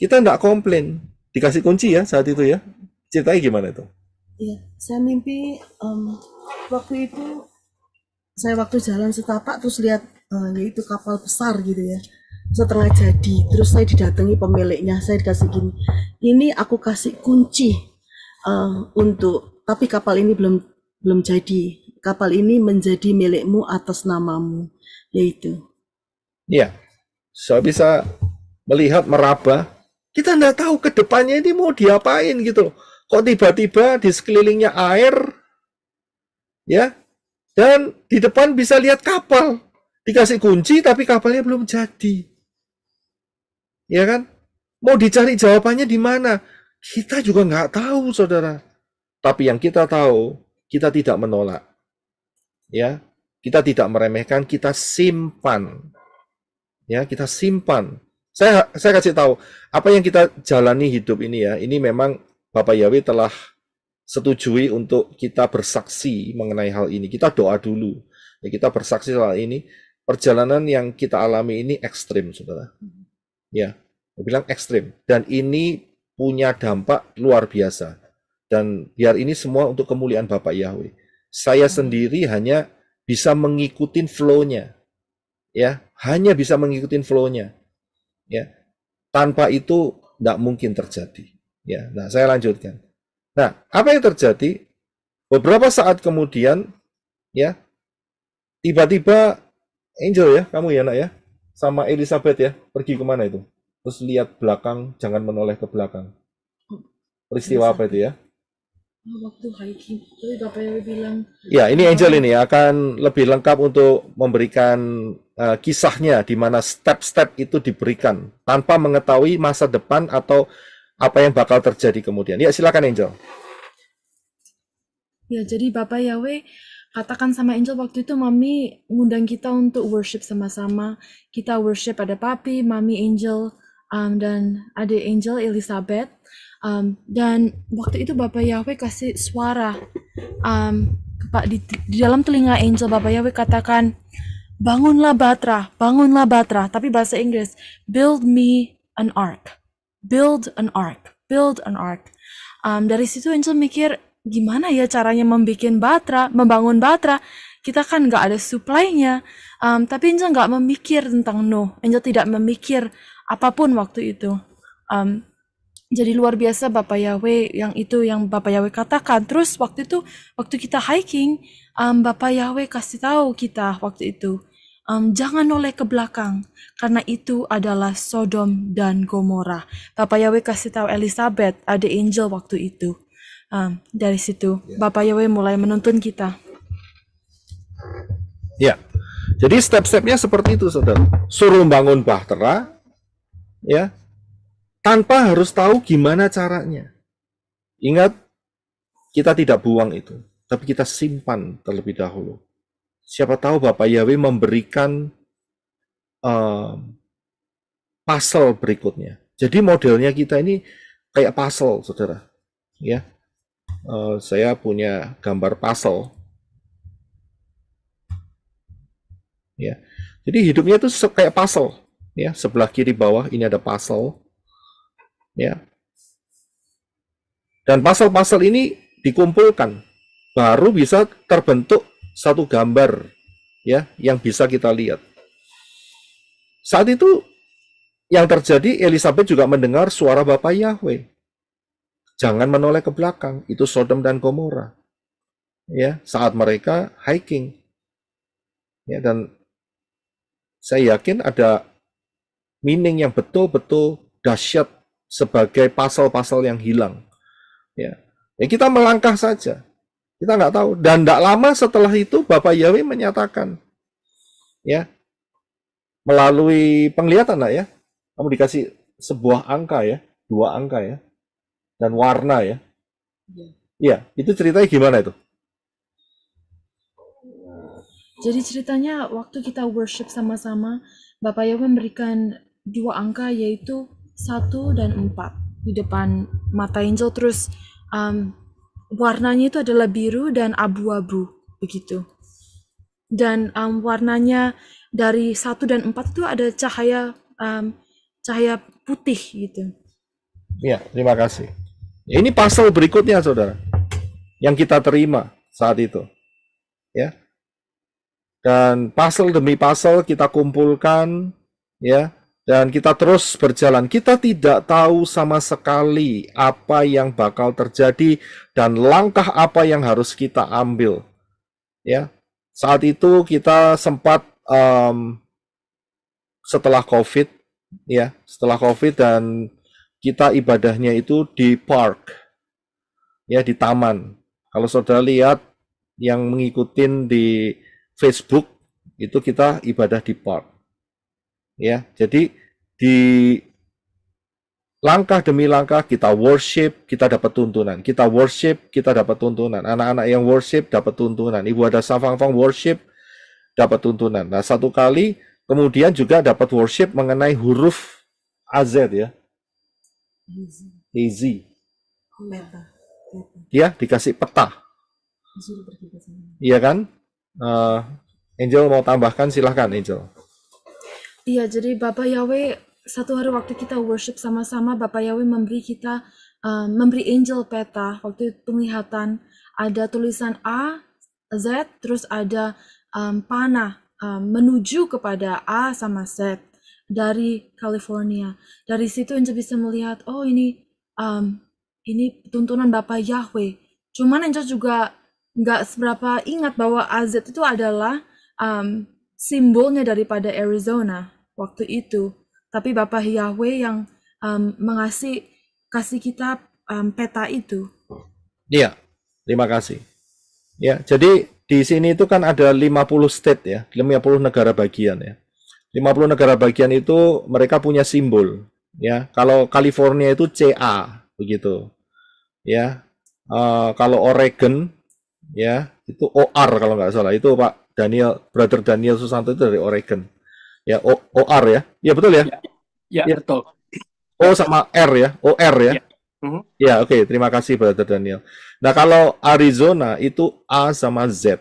kita nggak komplain dikasih kunci ya saat itu ya ceritanya gimana itu Iya, saya mimpi um, waktu itu saya waktu jalan setapak terus lihat uh, eh, yaitu kapal besar gitu ya setengah jadi terus saya didatangi pemiliknya saya dikasih gini ini aku kasih kunci uh, untuk tapi kapal ini belum belum jadi kapal ini menjadi milikmu atas namamu yaitu ya iya, saya bisa melihat meraba kita nggak tahu kedepannya ini mau diapain gitu loh Kok tiba-tiba di sekelilingnya air, ya, dan di depan bisa lihat kapal. Dikasih kunci tapi kapalnya belum jadi. Ya kan? Mau dicari jawabannya di mana? Kita juga nggak tahu, saudara. Tapi yang kita tahu, kita tidak menolak. Ya, kita tidak meremehkan, kita simpan. Ya, kita simpan. Saya saya kasih tahu apa yang kita jalani hidup ini ya. Ini memang Bapak Yahweh telah setujui untuk kita bersaksi mengenai hal ini. Kita doa dulu. Ya, kita bersaksi soal ini. Perjalanan yang kita alami ini ekstrim, saudara. Hmm. Ya, saya bilang ekstrim. Dan ini punya dampak luar biasa. Dan biar ini semua untuk kemuliaan Bapak Yahweh. Saya hmm. sendiri hanya bisa mengikuti flow-nya. Ya, hanya bisa mengikuti flow-nya. Ya, tanpa itu tidak mungkin terjadi. Ya, nah saya lanjutkan. Nah, apa yang terjadi? Beberapa saat kemudian, ya, tiba-tiba Angel ya, kamu ya nak ya, sama Elizabeth ya, pergi kemana itu? Terus lihat belakang, jangan menoleh ke belakang. Peristiwa apa itu ya? Waktu hiking, tadi bapaknya bilang. Ya, ini Angel ini akan lebih lengkap untuk memberikan uh, kisahnya, di mana step-step itu diberikan tanpa mengetahui masa depan atau apa yang bakal terjadi kemudian. Ya, silakan Angel. Ya, jadi Bapak Yahweh katakan sama Angel waktu itu Mami ngundang kita untuk worship sama-sama. Kita worship ada Papi, Mami Angel, um, dan ada Angel Elizabeth. Um, dan waktu itu Bapak Yahweh kasih suara um, di, di dalam telinga Angel Bapak Yahweh katakan, bangunlah Batra, bangunlah Batra. Tapi bahasa Inggris, build me an ark build an ark, build an ark. Um, dari situ Angel mikir gimana ya caranya membuat batra, membangun batra. Kita kan nggak ada supply Um, tapi Angel nggak memikir tentang no. Angel tidak memikir apapun waktu itu. Um, jadi luar biasa Bapak Yahweh yang itu yang Bapak Yahweh katakan. Terus waktu itu waktu kita hiking, um, Bapak Yahweh kasih tahu kita waktu itu um, jangan noleh ke belakang karena itu adalah Sodom dan Gomora. Bapak Yahweh kasih tahu Elizabeth ada angel waktu itu. Um, dari situ ya. Bapak Yahweh mulai menuntun kita. Ya, jadi step-stepnya seperti itu, saudara. Suruh bangun bahtera, ya, tanpa harus tahu gimana caranya. Ingat, kita tidak buang itu, tapi kita simpan terlebih dahulu siapa tahu Bapak Yahweh memberikan uh, puzzle berikutnya. Jadi modelnya kita ini kayak pasal, saudara. Ya, uh, saya punya gambar pasal. Ya, jadi hidupnya itu kayak pasal. Ya, sebelah kiri bawah ini ada pasal. Ya, dan pasal-pasal ini dikumpulkan baru bisa terbentuk satu gambar ya yang bisa kita lihat. Saat itu yang terjadi Elizabeth juga mendengar suara Bapak Yahweh. Jangan menoleh ke belakang, itu Sodom dan Gomora. Ya, saat mereka hiking. Ya, dan saya yakin ada meaning yang betul-betul dahsyat sebagai pasal-pasal yang hilang. Ya. ya, kita melangkah saja. Kita nggak tahu. Dan tidak lama setelah itu Bapak Yahweh menyatakan, ya, melalui penglihatan lah ya, kamu dikasih sebuah angka ya, dua angka ya, dan warna ya. Iya, ya, itu ceritanya gimana itu? Jadi ceritanya waktu kita worship sama-sama, Bapak Yahweh memberikan dua angka yaitu satu dan empat di depan mata Angel terus um, warnanya itu adalah biru dan abu-abu begitu. Dan um, warnanya dari satu dan empat itu ada cahaya um, cahaya putih gitu. Ya, terima kasih. Ya, ini pasal berikutnya Saudara yang kita terima saat itu. Ya. Dan pasal demi pasal kita kumpulkan ya dan kita terus berjalan. Kita tidak tahu sama sekali apa yang bakal terjadi dan langkah apa yang harus kita ambil. Ya, saat itu kita sempat um, setelah COVID, ya, setelah COVID dan kita ibadahnya itu di park, ya, di taman. Kalau saudara lihat yang mengikutin di Facebook itu kita ibadah di park ya jadi di langkah demi langkah kita worship, kita dapat tuntunan. Kita worship, kita dapat tuntunan. Anak-anak yang worship dapat tuntunan. Ibu ada safang-fang worship dapat tuntunan. Nah, satu kali kemudian juga dapat worship mengenai huruf AZ ya. Easy. Ya, dikasih peta. Iya kan? Uh, Angel mau tambahkan silahkan Angel. Iya, jadi Bapak Yahweh satu hari waktu kita worship sama-sama Bapak Yahweh memberi kita uh, memberi angel peta waktu penglihatan ada tulisan A Z terus ada um, panah um, menuju kepada A sama Z dari California. Dari situ Anda bisa melihat oh ini um, ini tuntunan Bapak Yahweh. Cuman Anda juga nggak seberapa ingat bahwa AZ itu adalah um, simbolnya daripada Arizona waktu itu, tapi Bapak Yahweh yang um, mengasih kasih kita um, peta itu. Iya, terima kasih. Ya, jadi di sini itu kan ada 50 state ya, 50 negara bagian ya. 50 negara bagian itu mereka punya simbol ya. Kalau California itu CA begitu. Ya. Uh, kalau Oregon ya, itu OR kalau nggak salah. Itu Pak Daniel, Brother Daniel Susanto itu dari Oregon Ya, o, O R ya. Iya betul ya? Ya, ya, ya. betul. O sama R ya, R ya. Ya, uh-huh. ya oke, okay. terima kasih Brother Daniel. Nah, kalau Arizona itu A sama Z.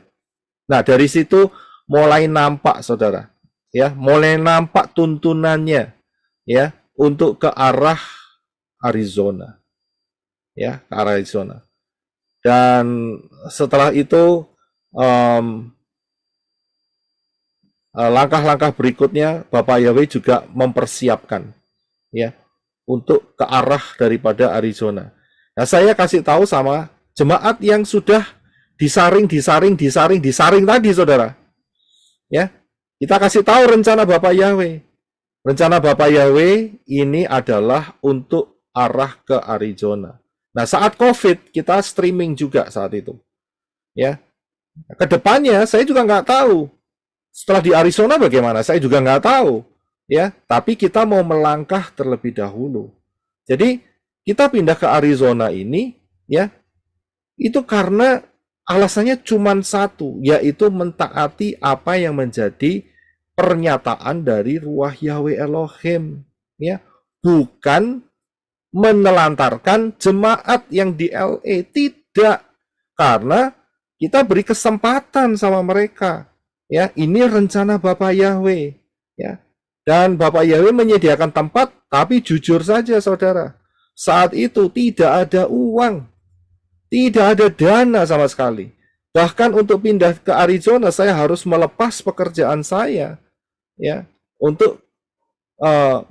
Nah, dari situ mulai nampak Saudara. Ya, mulai nampak tuntunannya ya untuk ke arah Arizona. Ya, ke arah Arizona. Dan setelah itu um, Eh, langkah-langkah berikutnya Bapak Yahweh juga mempersiapkan ya untuk ke arah daripada Arizona. Nah, saya kasih tahu sama jemaat yang sudah disaring, disaring, disaring, disaring tadi, saudara. Ya, kita kasih tahu rencana Bapak Yahweh. Rencana Bapak Yahweh ini adalah untuk arah ke Arizona. Nah, saat COVID kita streaming juga saat itu. Ya, kedepannya saya juga nggak tahu setelah di Arizona bagaimana? Saya juga nggak tahu. Ya, tapi kita mau melangkah terlebih dahulu. Jadi kita pindah ke Arizona ini, ya, itu karena alasannya cuma satu, yaitu mentaati apa yang menjadi pernyataan dari ruah Yahweh Elohim, ya, bukan menelantarkan jemaat yang di LA tidak karena kita beri kesempatan sama mereka Ya, ini rencana Bapak Yahweh, ya. Dan Bapak Yahweh menyediakan tempat, tapi jujur saja saudara. Saat itu tidak ada uang, tidak ada dana sama sekali. Bahkan untuk pindah ke Arizona saya harus melepas pekerjaan saya, ya, untuk uh,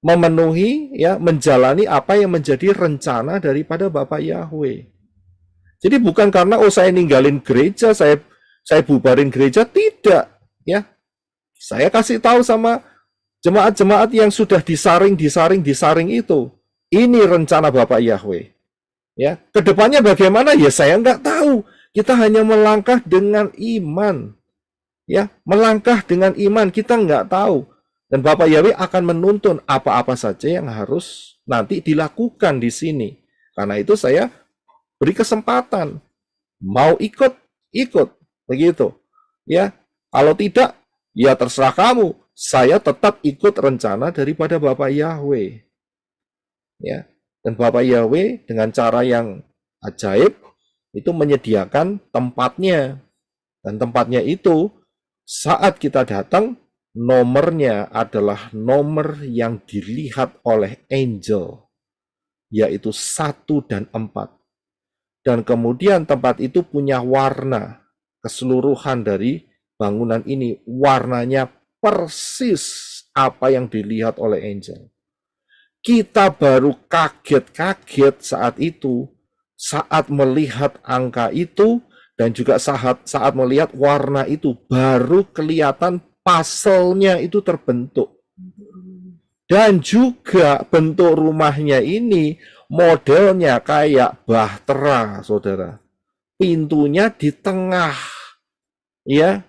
memenuhi ya menjalani apa yang menjadi rencana daripada Bapak Yahweh. Jadi bukan karena oh saya ninggalin gereja, saya saya bubarin gereja tidak ya saya kasih tahu sama jemaat-jemaat yang sudah disaring disaring disaring itu ini rencana Bapak Yahweh ya kedepannya bagaimana ya saya nggak tahu kita hanya melangkah dengan iman ya melangkah dengan iman kita nggak tahu dan Bapak Yahweh akan menuntun apa-apa saja yang harus nanti dilakukan di sini karena itu saya beri kesempatan mau ikut ikut Begitu. Ya, kalau tidak ya terserah kamu. Saya tetap ikut rencana daripada Bapak Yahweh. Ya. Dan Bapak Yahweh dengan cara yang ajaib itu menyediakan tempatnya. Dan tempatnya itu saat kita datang nomornya adalah nomor yang dilihat oleh angel yaitu satu dan empat Dan kemudian tempat itu punya warna keseluruhan dari bangunan ini warnanya persis apa yang dilihat oleh angel. Kita baru kaget-kaget saat itu saat melihat angka itu dan juga saat saat melihat warna itu baru kelihatan paselnya itu terbentuk. Dan juga bentuk rumahnya ini modelnya kayak bahtera, saudara pintunya di tengah. Ya,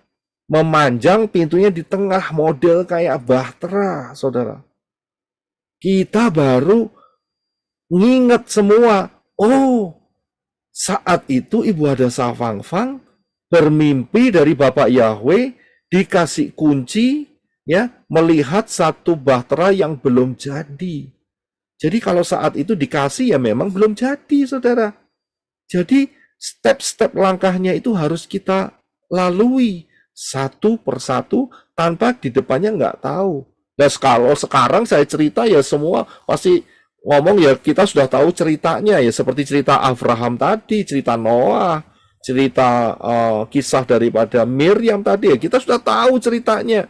memanjang pintunya di tengah model kayak bahtera, Saudara. Kita baru nginget semua, oh, saat itu Ibu ada Safang-Fang bermimpi dari Bapak Yahweh dikasih kunci ya melihat satu bahtera yang belum jadi. Jadi kalau saat itu dikasih ya memang belum jadi, saudara. Jadi step-step langkahnya itu harus kita lalui satu persatu tanpa di depannya nggak tahu. Nah, kalau sekarang saya cerita ya semua pasti ngomong ya kita sudah tahu ceritanya ya seperti cerita Abraham tadi, cerita Noah, cerita uh, kisah daripada Miriam tadi ya kita sudah tahu ceritanya.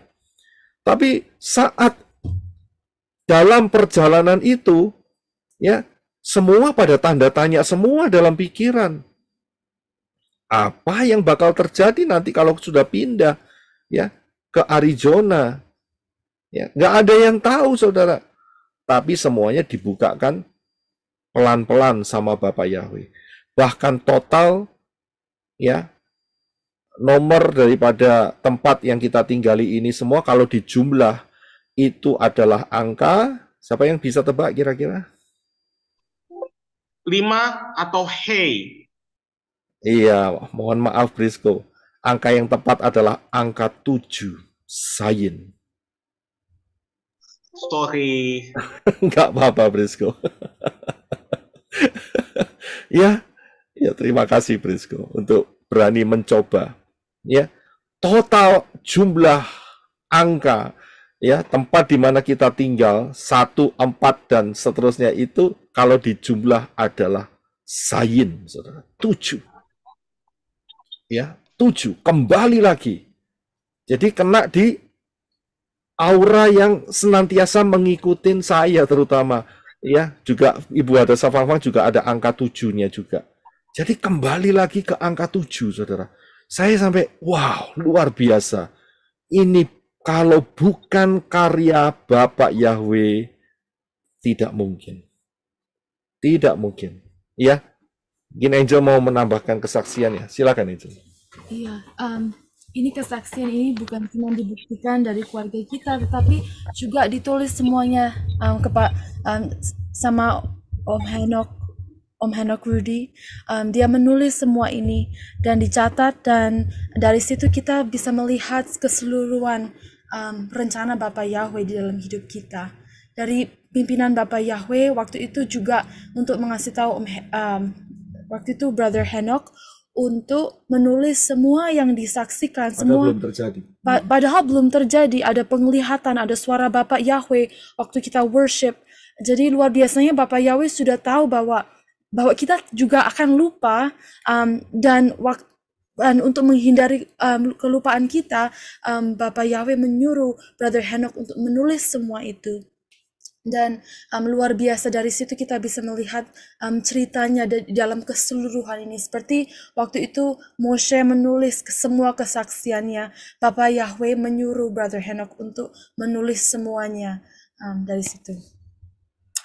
Tapi saat dalam perjalanan itu ya semua pada tanda tanya semua dalam pikiran apa yang bakal terjadi nanti kalau sudah pindah ya ke Arizona. Ya, nggak ada yang tahu saudara. Tapi semuanya dibukakan pelan-pelan sama Bapak Yahweh. Bahkan total ya nomor daripada tempat yang kita tinggali ini semua kalau dijumlah itu adalah angka siapa yang bisa tebak kira-kira? Lima atau hey Iya, mohon maaf Brisco. Angka yang tepat adalah angka 7, Sain. Sorry. Enggak apa-apa Brisco. ya, ya terima kasih Brisco untuk berani mencoba. Ya, total jumlah angka ya tempat di mana kita tinggal 1, 4 dan seterusnya itu kalau di jumlah adalah sain saudara 7 ya tujuh kembali lagi jadi kena di aura yang senantiasa mengikuti saya terutama ya juga ibu ada safafang juga ada angka tujuhnya juga jadi kembali lagi ke angka tujuh saudara saya sampai wow luar biasa ini kalau bukan karya Bapak Yahweh tidak mungkin tidak mungkin ya Mungkin Angel mau menambahkan kesaksiannya. Silakan Angel. Iya, um, ini kesaksian ini bukan cuma dibuktikan dari keluarga kita, tetapi juga ditulis semuanya um, ke Pak um, sama Om Henok, Om Henok Rudy. Um, dia menulis semua ini dan dicatat dan dari situ kita bisa melihat keseluruhan um, rencana Bapak Yahweh di dalam hidup kita. Dari pimpinan Bapak Yahweh waktu itu juga untuk mengasih tahu Om um, waktu itu Brother Henok untuk menulis semua yang disaksikan padahal semua belum terjadi. Pa padahal belum terjadi ada penglihatan ada suara Bapak Yahweh waktu kita worship jadi luar biasanya Bapak Yahweh sudah tahu bahwa bahwa kita juga akan lupa um, dan waktu dan untuk menghindari um, kelupaan kita um, Bapak Yahweh menyuruh Brother Henok untuk menulis semua itu dan um, luar biasa dari situ kita bisa melihat um, ceritanya dalam keseluruhan ini seperti waktu itu Moshe menulis semua kesaksiannya Papa Yahweh menyuruh Brother Henok untuk menulis semuanya um, dari situ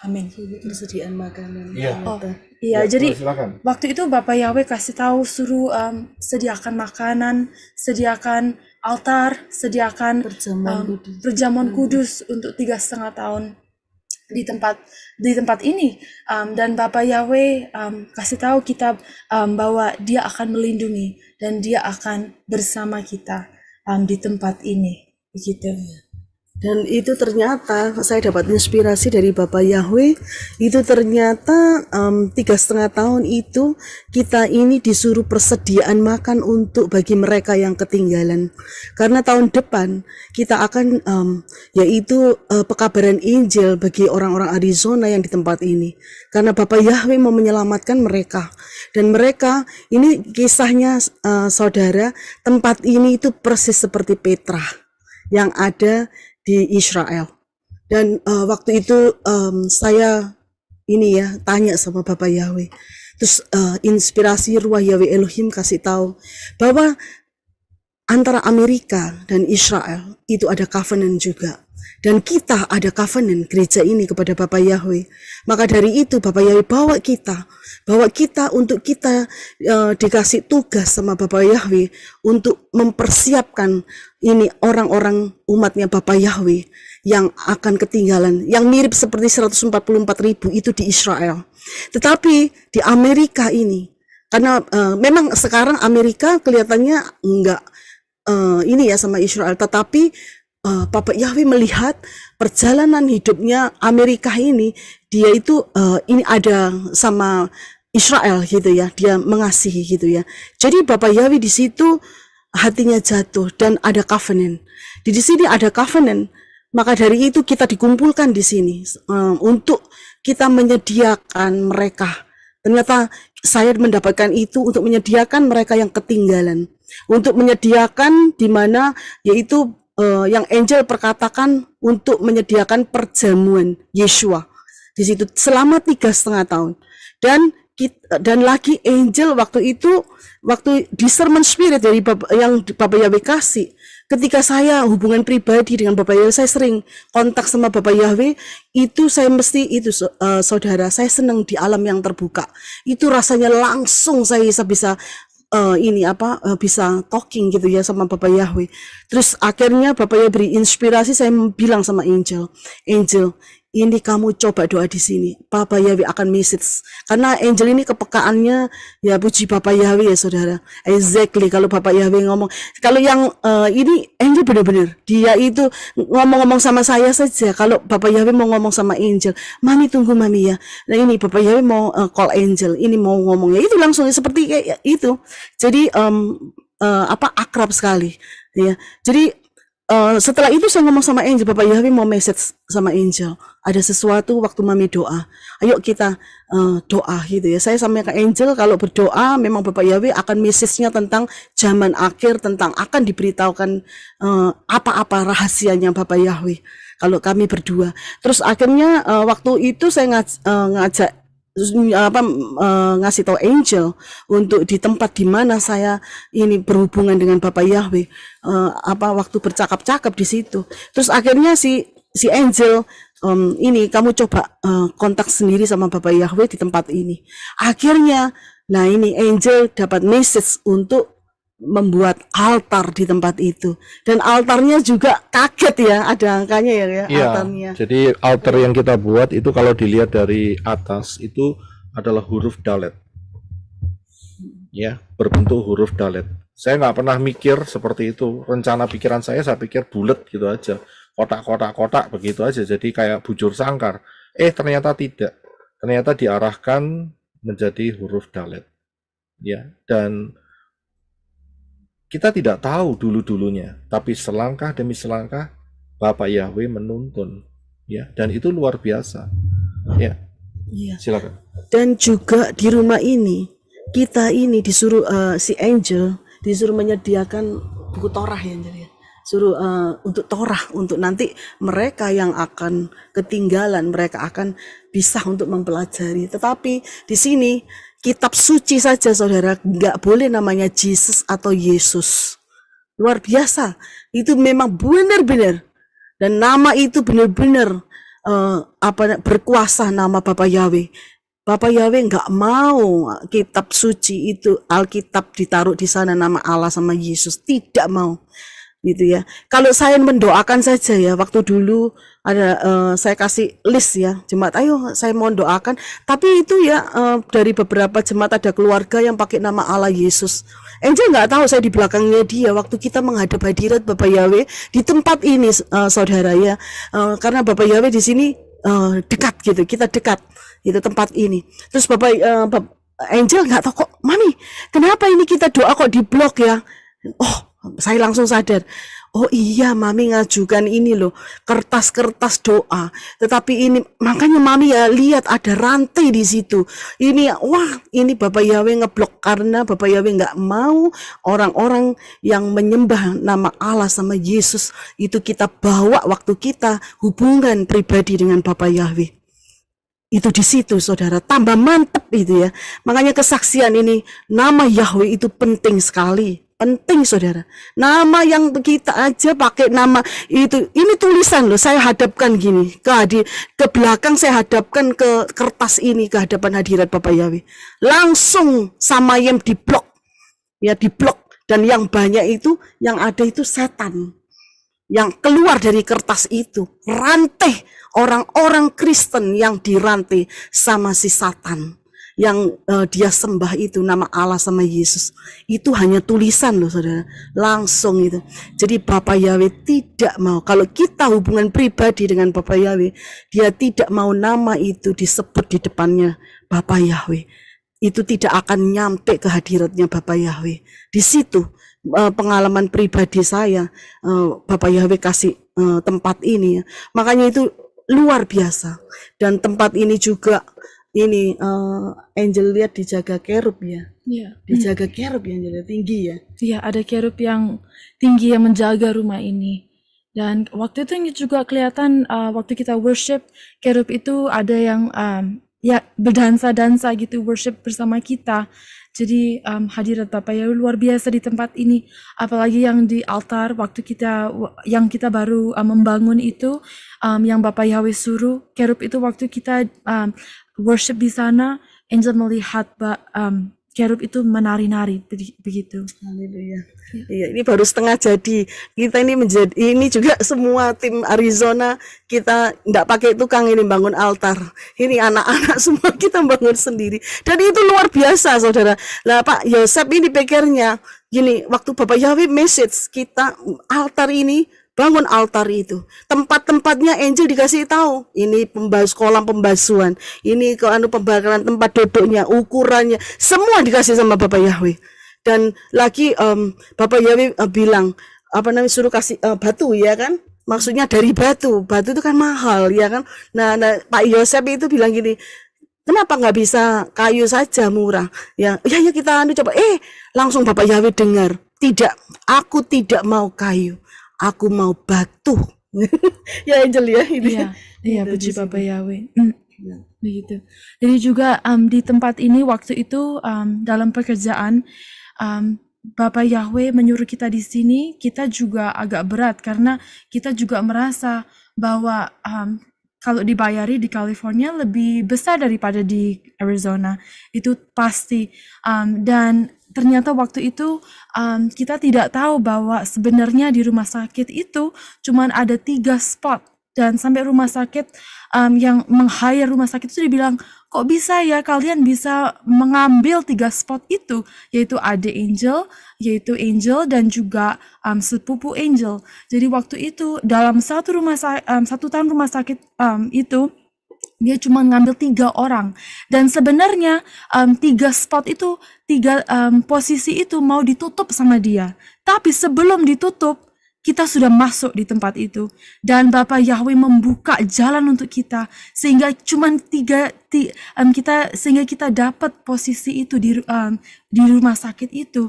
Amin persediaan makanan yeah. oh iya ya, jadi silakan. waktu itu Bapak Yahweh kasih tahu suruh um, sediakan makanan sediakan altar, sediakan perjamuan um, kudus, perjamuan hmm. kudus untuk tiga setengah tahun di tempat di tempat ini um, dan Bapak Yahweh um, kasih tahu kita um, bahwa Dia akan melindungi dan Dia akan bersama kita um, di tempat ini begitu. Dan itu ternyata saya dapat inspirasi dari Bapak Yahweh. Itu ternyata um, tiga setengah tahun itu kita ini disuruh persediaan makan untuk bagi mereka yang ketinggalan. Karena tahun depan kita akan um, yaitu uh, pekabaran Injil bagi orang-orang Arizona yang di tempat ini. Karena Bapak Yahweh mau menyelamatkan mereka. Dan mereka ini kisahnya uh, saudara tempat ini itu persis seperti Petra yang ada di Israel. Dan uh, waktu itu um, saya ini ya tanya sama Bapak Yahweh. Terus uh, inspirasi ruah Yahweh Elohim kasih tahu bahwa antara Amerika dan Israel itu ada covenant juga. Dan kita ada covenant gereja ini kepada Bapak Yahweh. Maka dari itu Bapak Yahweh bawa kita, bawa kita untuk kita uh, dikasih tugas sama Bapak Yahweh untuk mempersiapkan ini orang-orang umatnya Bapak Yahweh yang akan ketinggalan, yang mirip seperti 144 ribu itu di Israel. Tetapi di Amerika ini, karena uh, memang sekarang Amerika kelihatannya enggak uh, ini ya sama Israel, tetapi uh, Bapak Yahweh melihat perjalanan hidupnya Amerika ini, dia itu uh, ini ada sama Israel gitu ya, dia mengasihi gitu ya. Jadi Bapak Yahweh di situ hatinya jatuh dan ada covenant. Di sini ada covenant, maka dari itu kita dikumpulkan di sini um, untuk kita menyediakan mereka. Ternyata saya mendapatkan itu untuk menyediakan mereka yang ketinggalan, untuk menyediakan di mana yaitu uh, yang angel perkatakan untuk menyediakan perjamuan Yeshua di situ selama tiga setengah tahun dan dan lagi angel waktu itu waktu discernment spirit dari Bapak, yang Bapak Yahweh kasih ketika saya hubungan pribadi dengan Bapak Yahweh saya sering kontak sama Bapak Yahweh itu saya mesti itu uh, saudara saya senang di alam yang terbuka itu rasanya langsung saya bisa bisa uh, ini apa uh, bisa talking gitu ya sama Bapak Yahweh terus akhirnya Bapak Yahweh beri inspirasi saya bilang sama angel angel ini kamu coba doa di sini. Papa Yahweh akan message. Karena angel ini kepekaannya ya puji Papa Yahweh ya saudara. Exactly kalau Papa Yahweh ngomong. Kalau yang uh, ini angel benar-benar dia itu ngomong-ngomong sama saya saja. Kalau Papa Yahweh mau ngomong sama angel, mami tunggu mami ya. Nah ini Papa Yahweh mau uh, call angel, ini mau ngomong ya. itu langsung seperti itu. Jadi um, uh, apa akrab sekali ya. Jadi Uh, setelah itu saya ngomong sama Angel, Bapak Yahweh mau message sama Angel. Ada sesuatu waktu mami doa. Ayo kita uh, doa gitu ya. Saya sama Angel kalau berdoa memang Bapak Yahweh akan message-nya tentang zaman akhir, tentang akan diberitahukan eh, apa-apa uh, rahasianya Bapak Yahweh kalau kami berdua. Terus akhirnya uh, waktu itu saya ngaj uh, ngajak Mm, apa mm, eh, ngasih tahu angel untuk di tempat di mana saya ini berhubungan dengan Bapak Yahweh eh, apa waktu bercakap-cakap di situ terus akhirnya si si angel um, ini kamu coba uh, kontak sendiri sama Bapak Yahweh di tempat ini akhirnya nah ini angel dapat message untuk membuat altar di tempat itu dan altarnya juga kaget ya ada angkanya ya, ya, ya altarnya. Jadi altar yang kita buat itu kalau dilihat dari atas itu adalah huruf dalet. Ya, berbentuk huruf dalet. Saya nggak pernah mikir seperti itu. Rencana pikiran saya saya pikir bulat gitu aja. Kotak-kotak-kotak begitu aja jadi kayak bujur sangkar. Eh ternyata tidak. Ternyata diarahkan menjadi huruf dalet. Ya, dan kita tidak tahu dulu-dulunya, tapi selangkah demi selangkah Bapak Yahweh menuntun, ya. Dan itu luar biasa. Ya. Iya. Silakan. Dan juga di rumah ini kita ini disuruh uh, si Angel disuruh menyediakan buku torah ya jadi ya. suruh uh, untuk torah untuk nanti mereka yang akan ketinggalan mereka akan bisa untuk mempelajari tetapi di sini kitab suci saja saudara nggak boleh namanya Jesus atau Yesus luar biasa itu memang benar-benar dan nama itu benar-benar uh, apa berkuasa nama Bapak Yahweh Bapak Yahweh nggak mau kitab suci itu Alkitab ditaruh di sana nama Allah sama Yesus tidak mau gitu ya kalau saya mendoakan saja ya waktu dulu ada uh, saya kasih list ya jemaat ayo saya mohon doakan tapi itu ya uh, dari beberapa jemaat ada keluarga yang pakai nama Allah Yesus Angel nggak tahu saya di belakangnya dia waktu kita menghadap hadirat Bapak Yahweh di tempat ini uh, saudara ya uh, karena Bapak Yahweh di sini uh, dekat gitu kita dekat itu tempat ini terus Bapak uh, Bapak Angel nggak tahu kok mami kenapa ini kita doa kok di blok ya oh saya langsung sadar oh iya mami ngajukan ini loh kertas-kertas doa tetapi ini makanya mami ya lihat ada rantai di situ ini wah ini Bapak Yahweh ngeblok karena Bapak Yahweh nggak mau orang-orang yang menyembah nama Allah sama Yesus itu kita bawa waktu kita hubungan pribadi dengan Bapak Yahweh itu di situ saudara tambah mantep itu ya makanya kesaksian ini nama Yahweh itu penting sekali penting saudara nama yang kita aja pakai nama itu ini tulisan loh saya hadapkan gini ke hadir, ke belakang saya hadapkan ke kertas ini ke hadapan hadirat Bapak Yahweh langsung sama yang di blok ya di blok dan yang banyak itu yang ada itu setan yang keluar dari kertas itu rantai orang-orang Kristen yang dirantai sama si setan yang uh, dia sembah itu nama Allah sama Yesus itu hanya tulisan loh saudara langsung itu jadi Bapak Yahweh tidak mau kalau kita hubungan pribadi dengan Bapak Yahweh dia tidak mau nama itu disebut di depannya Bapak Yahweh itu tidak akan nyampe ke hadiratnya Bapak Yahweh di situ eh, pengalaman pribadi saya eh, Bapak Yahweh kasih tempat ini ya. makanya itu luar biasa dan tempat ini juga ini uh, Angel lihat dijaga kerub ya. Iya. Dijaga hmm. kerub yang jadi tinggi ya. Iya, ada kerub yang tinggi yang menjaga rumah ini. Dan waktu itu yang juga kelihatan uh, waktu kita worship kerub itu ada yang um, ya berdansa-dansa gitu worship bersama kita. Jadi um, hadirat Bapak ya luar biasa di tempat ini. Apalagi yang di altar waktu kita yang kita baru um, membangun itu um, yang Bapak Yahweh suruh kerub itu waktu kita um, worship di sana, Angel melihat um, Kerub itu menari-nari begitu. Haleluya. Ya. Iya, ini baru setengah jadi. Kita ini menjadi ini juga semua tim Arizona kita tidak pakai tukang ini bangun altar. Ini anak-anak semua kita bangun sendiri. Dan itu luar biasa, Saudara. Nah Pak Yosep ini pikirnya gini, waktu Bapak Yahweh message kita altar ini bangun altar itu. Tempat-tempatnya angel dikasih tahu. Ini pembas kolam pembasuhan, ini ke anu pembakaran tempat duduknya, ukurannya, semua dikasih sama Bapak Yahweh. Dan lagi um, Bapak Yahweh uh, bilang apa namanya suruh kasih uh, batu ya kan? Maksudnya dari batu, batu itu kan mahal ya kan? Nah, nah Pak Yosep itu bilang gini, kenapa nggak bisa kayu saja murah? Ya, ya, ya kita anu coba. Eh, langsung Bapak Yahweh dengar, tidak, aku tidak mau kayu aku mau batu ya Angel ya ini iya, iya gitu puji Bapak Yahweh iya. mm. begitu jadi juga um, di tempat ini waktu itu um, dalam pekerjaan um, Bapak Yahweh menyuruh kita di sini kita juga agak berat karena kita juga merasa bahwa um, kalau dibayari di California lebih besar daripada di Arizona itu pasti um, dan ternyata waktu itu um, kita tidak tahu bahwa sebenarnya di rumah sakit itu cuma ada tiga spot dan sampai rumah sakit um, yang meng-hire rumah sakit itu dibilang kok bisa ya kalian bisa mengambil tiga spot itu yaitu ada angel yaitu angel dan juga um, sepupu angel jadi waktu itu dalam satu rumah um, satu tahun rumah sakit um, itu dia cuma ngambil tiga orang dan sebenarnya um, tiga spot itu tiga um, posisi itu mau ditutup sama dia tapi sebelum ditutup kita sudah masuk di tempat itu dan Bapak Yahweh membuka jalan untuk kita sehingga cuma tiga um, kita sehingga kita dapat posisi itu di um, di rumah sakit itu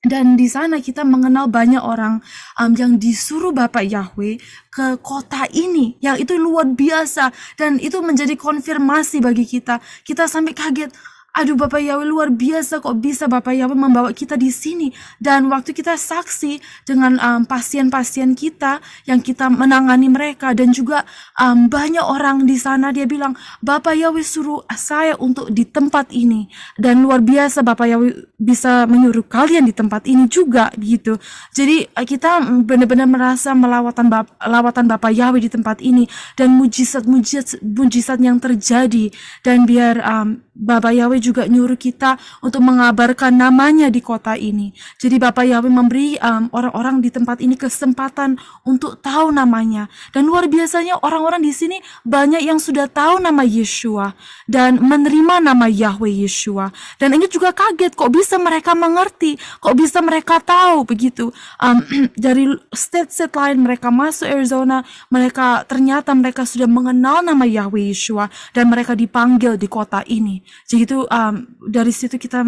dan di sana kita mengenal banyak orang um, yang disuruh Bapak Yahweh ke kota ini, yang itu luar biasa dan itu menjadi konfirmasi bagi kita. Kita sampai kaget, Aduh Bapak Yahweh luar biasa kok bisa Bapak Yahweh membawa kita di sini dan waktu kita saksi dengan um, pasien-pasien um, pasien kita yang kita menangani mereka dan juga um, banyak orang di sana dia bilang Bapak Yahweh suruh saya untuk di tempat ini dan luar biasa Bapak Yahweh bisa menyuruh kalian di tempat ini juga gitu. Jadi eh, kita benar-benar merasa melawatan Bap lawatan Bapak Yahweh di tempat ini dan mujizat-mujizat mujizat yang terjadi dan biar um, Bapak Yahweh juga nyuruh kita untuk mengabarkan namanya di kota ini. Jadi Bapak Yahweh memberi um, orang-orang um, di tempat ini kesempatan untuk tahu namanya. Dan luar biasanya orang-orang di sini banyak yang sudah tahu nama Yeshua dan menerima nama Yahweh Yeshua. Dan ini juga kaget kok bisa mereka mengerti, kok bisa mereka tahu begitu. Um, dari state-state lain mereka masuk Arizona, mereka ternyata mereka sudah mengenal nama Yahweh Yeshua dan mereka dipanggil di kota ini. Jadi itu um, dari situ kita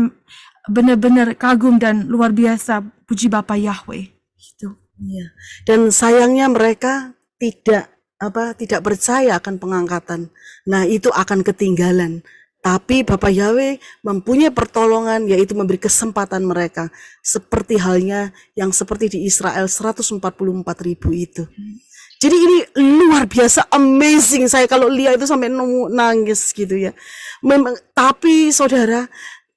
benar-benar kagum dan luar biasa puji Bapak Yahweh. Gitu. Iya. Dan sayangnya mereka tidak apa tidak percaya akan pengangkatan. Nah, itu akan ketinggalan. Tapi Bapak Yahweh mempunyai pertolongan yaitu memberi kesempatan mereka seperti halnya yang seperti di Israel 144 ribu itu. Jadi ini luar biasa amazing saya kalau lihat itu sampai nangis gitu ya memang tapi saudara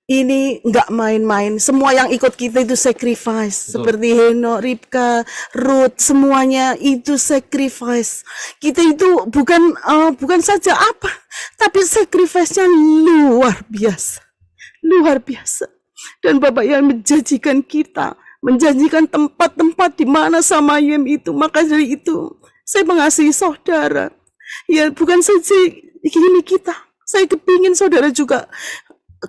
ini enggak main-main. Semua yang ikut kita itu sacrifice. Betul. Seperti Heno, Ripka, Ruth, semuanya itu sacrifice. Kita itu bukan uh, bukan saja apa, tapi sacrifice-nya luar biasa. Luar biasa. Dan Bapak yang menjanjikan kita, menjanjikan tempat-tempat di mana sama Yem itu. Maka dari itu, saya mengasihi saudara. Ya bukan saja ini kita, saya kepingin saudara juga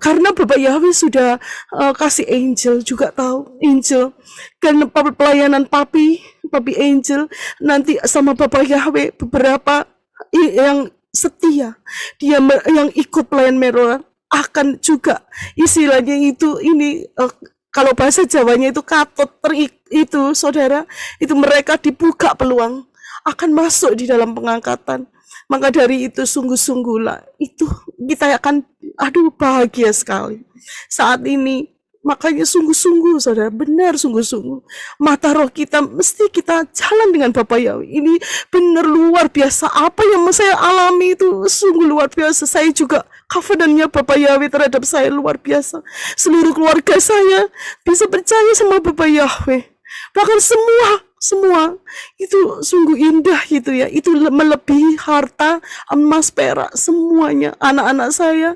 karena Bapak Yahweh sudah uh, kasih angel juga tahu angel karena pelayanan papi papi angel nanti sama Bapak Yahweh beberapa yang setia dia yang ikut pelayan Merola akan juga istilahnya itu ini uh, kalau bahasa Jawanya itu katut terik itu saudara itu mereka dibuka peluang akan masuk di dalam pengangkatan maka dari itu sungguh-sungguhlah itu kita akan aduh bahagia sekali. Saat ini makanya sungguh-sungguh saudara, benar sungguh-sungguh. Mata roh kita mesti kita jalan dengan Bapak ya. Ini benar luar biasa. Apa yang saya alami itu sungguh luar biasa. Saya juga kafedannya Bapak Yahweh terhadap saya luar biasa. Seluruh keluarga saya bisa percaya sama Bapak Yahweh. Bahkan semua semua itu sungguh indah gitu ya itu melebihi harta emas perak semuanya anak-anak saya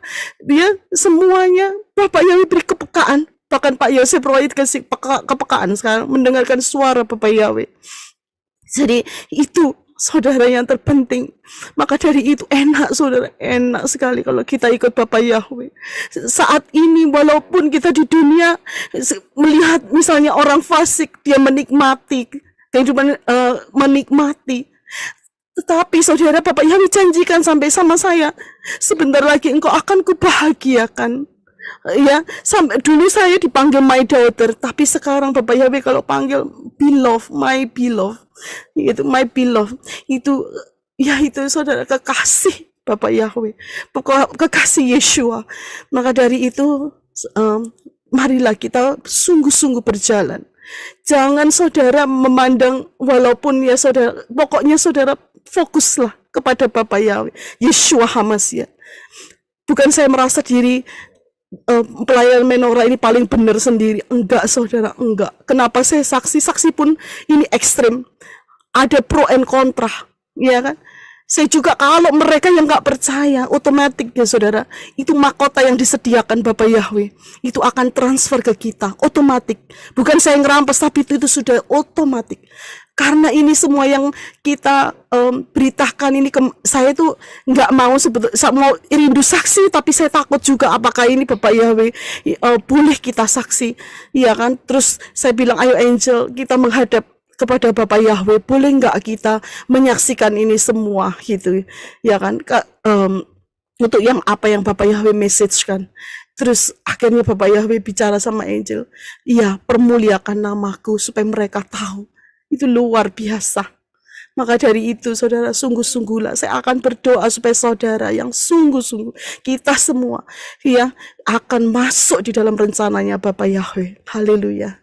dia semuanya bapak Yahweh beri kepekaan bahkan Pak Yosef Royd kasih peka, kepekaan sekarang mendengarkan suara Bapak Yahweh jadi itu saudara yang terpenting. Maka dari itu enak saudara, enak sekali kalau kita ikut Bapak Yahweh. Saat ini walaupun kita di dunia melihat misalnya orang fasik, dia menikmati kehidupan uh, menikmati. Tetapi saudara Bapak yang janjikan sampai sama saya, sebentar lagi engkau akan kubahagiakan. Ya, sampai dulu saya dipanggil my daughter, tapi sekarang Bapak Yahweh kalau panggil beloved, my beloved, itu my beloved, itu ya itu saudara kekasih Bapak Yahweh, kekasih Yeshua. Maka dari itu, um, marilah kita sungguh-sungguh berjalan Jangan saudara memandang walaupun ya saudara, pokoknya saudara fokuslah kepada Bapa Yahweh, Yeshua ya. Bukan saya merasa diri uh, pelayan menorah ini paling benar sendiri. Enggak, saudara, enggak. Kenapa saya saksi? Saksi pun ini ekstrim. Ada pro and kontra, ya kan? Saya juga kalau mereka yang nggak percaya, otomatis ya saudara, itu mahkota yang disediakan Bapak Yahweh. Itu akan transfer ke kita, otomatis. Bukan saya rampas, tapi itu, itu sudah otomatis. Karena ini semua yang kita um, beritakan ini, ke, saya itu nggak mau sebetulnya, saya mau rindu saksi, tapi saya takut juga apakah ini Bapak Yahweh uh, boleh kita saksi, ya kan? Terus saya bilang, ayo Angel, kita menghadap kepada Bapak Yahweh boleh nggak kita menyaksikan ini semua gitu ya kan Ke, um, untuk yang apa yang Bapak Yahweh message kan Terus akhirnya Bapak Yahweh bicara sama Angel, iya permuliakan namaku supaya mereka tahu. Itu luar biasa. Maka dari itu saudara sungguh-sungguhlah saya akan berdoa supaya saudara yang sungguh-sungguh kita semua ya akan masuk di dalam rencananya Bapak Yahweh. Haleluya.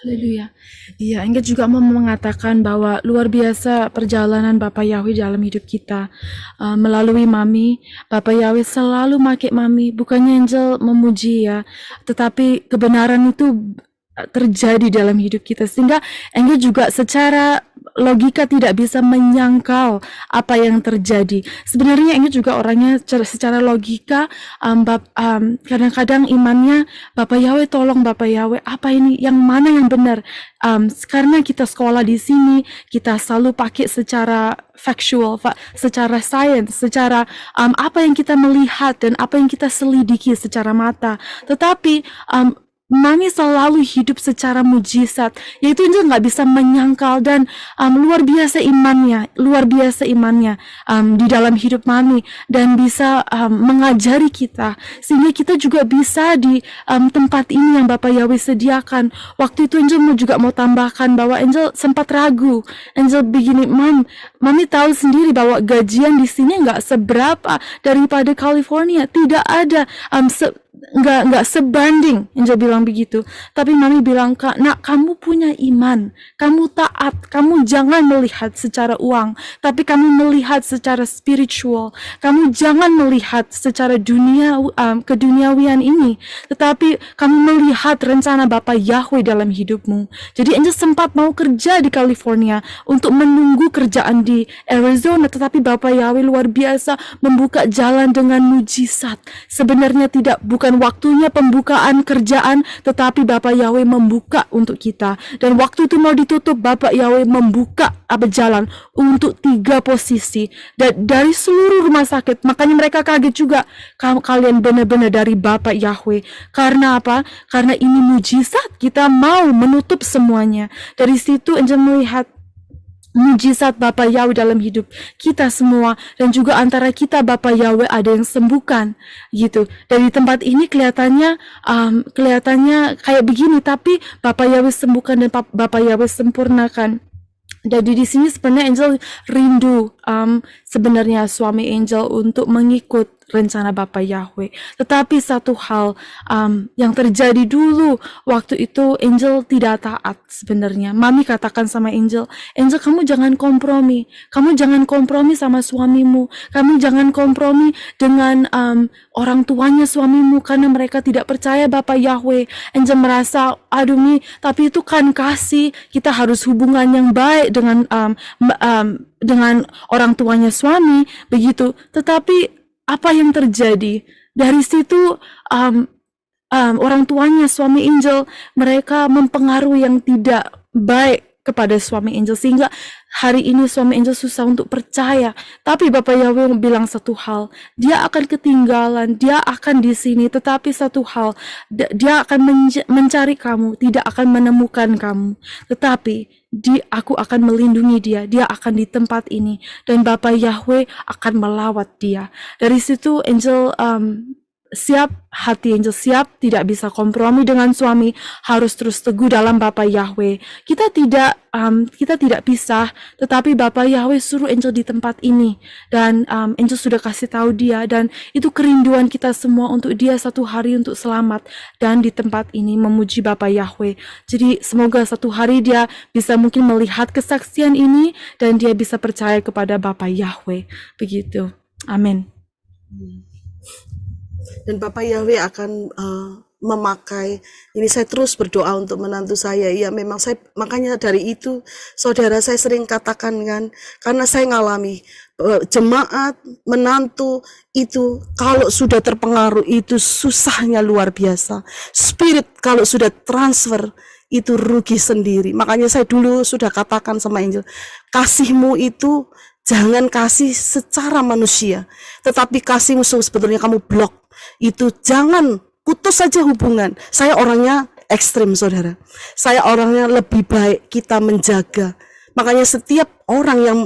Haleluya. Iya, Engkau juga mau mengatakan bahwa luar biasa perjalanan Bapak Yahweh dalam hidup kita. Uh, melalui Mami, Bapak Yahweh selalu make Mami. Bukannya Angel memuji ya, tetapi kebenaran itu terjadi dalam hidup kita. Sehingga Engkau juga secara logika tidak bisa menyangkal apa yang terjadi. Sebenarnya ini juga orangnya secara logika um, um, kadang-kadang um, kadang imannya Bapak Yahweh tolong Bapak Yahweh apa ini yang mana yang benar? Um, karena kita sekolah di sini kita selalu pakai secara factual, secara science, secara um, apa yang kita melihat dan apa yang kita selidiki secara mata. Tetapi um, Mami selalu hidup secara mujizat, yaitu Injil nggak bisa menyangkal dan um, luar biasa imannya, luar biasa imannya um, di dalam hidup Mami dan bisa um, mengajari kita sehingga kita juga bisa di um, tempat ini yang Bapak Yahweh sediakan. Waktu itu mau juga mau tambahkan bahwa Angel sempat ragu, Angel begini, Mam, Mami tahu sendiri bahwa gajian di sini nggak seberapa daripada California, tidak ada um, se nggak nggak sebanding Angel bilang begitu tapi mami bilang kak nak kamu punya iman kamu taat kamu jangan melihat secara uang tapi kamu melihat secara spiritual kamu jangan melihat secara dunia um, keduniawian ini tetapi kamu melihat rencana Bapak Yahweh dalam hidupmu jadi Angel sempat mau kerja di California untuk menunggu kerjaan di Arizona tetapi Bapak Yahweh luar biasa membuka jalan dengan mujizat sebenarnya tidak bukan bukan waktunya pembukaan kerjaan, tetapi Bapak Yahweh membuka untuk kita. Dan waktu itu mau ditutup, Bapak Yahweh membuka apa jalan untuk tiga posisi dan dari seluruh rumah sakit. Makanya mereka kaget juga kalian benar-benar dari Bapak Yahweh. Karena apa? Karena ini mujizat kita mau menutup semuanya. Dari situ Angel melihat mujizat Bapak Yahweh dalam hidup kita semua dan juga antara kita Bapak Yahweh ada yang sembuhkan gitu. Dari tempat ini kelihatannya um, kelihatannya kayak begini tapi Bapak Yahweh sembuhkan dan Bapak Yahweh sempurnakan. Jadi di sini sebenarnya Angel rindu um, sebenarnya suami Angel untuk mengikut rencana Bapak Yahweh. Tetapi satu hal um, yang terjadi dulu waktu itu Angel tidak taat sebenarnya. Mami katakan sama Angel, Angel kamu jangan kompromi, kamu jangan kompromi sama suamimu, kamu jangan kompromi dengan um, orang tuanya suamimu karena mereka tidak percaya Bapak Yahweh. Angel merasa aduh mi, tapi itu kan kasih kita harus hubungan yang baik dengan um, um, dengan orang tuanya suami begitu. Tetapi apa yang terjadi dari situ um, um, orang tuanya suami Angel mereka mempengaruhi yang tidak baik kepada suami Angel sehingga hari ini suami Angel susah untuk percaya. Tapi Bapak Yahweh bilang satu hal, dia akan ketinggalan, dia akan di sini, tetapi satu hal, dia akan mencari kamu, tidak akan menemukan kamu. Tetapi di aku akan melindungi dia, dia akan di tempat ini dan Bapak Yahweh akan melawat dia. Dari situ Angel um, siap, hati Angel siap, tidak bisa kompromi dengan suami, harus terus teguh dalam Bapak Yahweh. Kita tidak um, kita tidak pisah, tetapi Bapak Yahweh suruh Angel di tempat ini dan um, Angel sudah kasih tahu dia dan itu kerinduan kita semua untuk dia satu hari untuk selamat dan di tempat ini memuji Bapak Yahweh. Jadi semoga satu hari dia bisa mungkin melihat kesaksian ini dan dia bisa percaya kepada Bapak Yahweh. Begitu. Amin. Hmm. Dan Bapak Yahweh akan uh, memakai ini saya terus berdoa untuk menantu saya ya memang saya makanya dari itu saudara saya sering katakan kan karena saya ngalami eh, jemaat menantu itu kalau sudah terpengaruh itu susahnya luar biasa spirit kalau sudah transfer itu rugi sendiri makanya saya dulu sudah katakan sama Angel kasihmu itu Jangan kasih secara manusia, tetapi kasihmu sebetulnya kamu blok. Itu jangan putus saja hubungan. Saya orangnya ekstrim, saudara. Saya orangnya lebih baik kita menjaga. Makanya setiap orang yang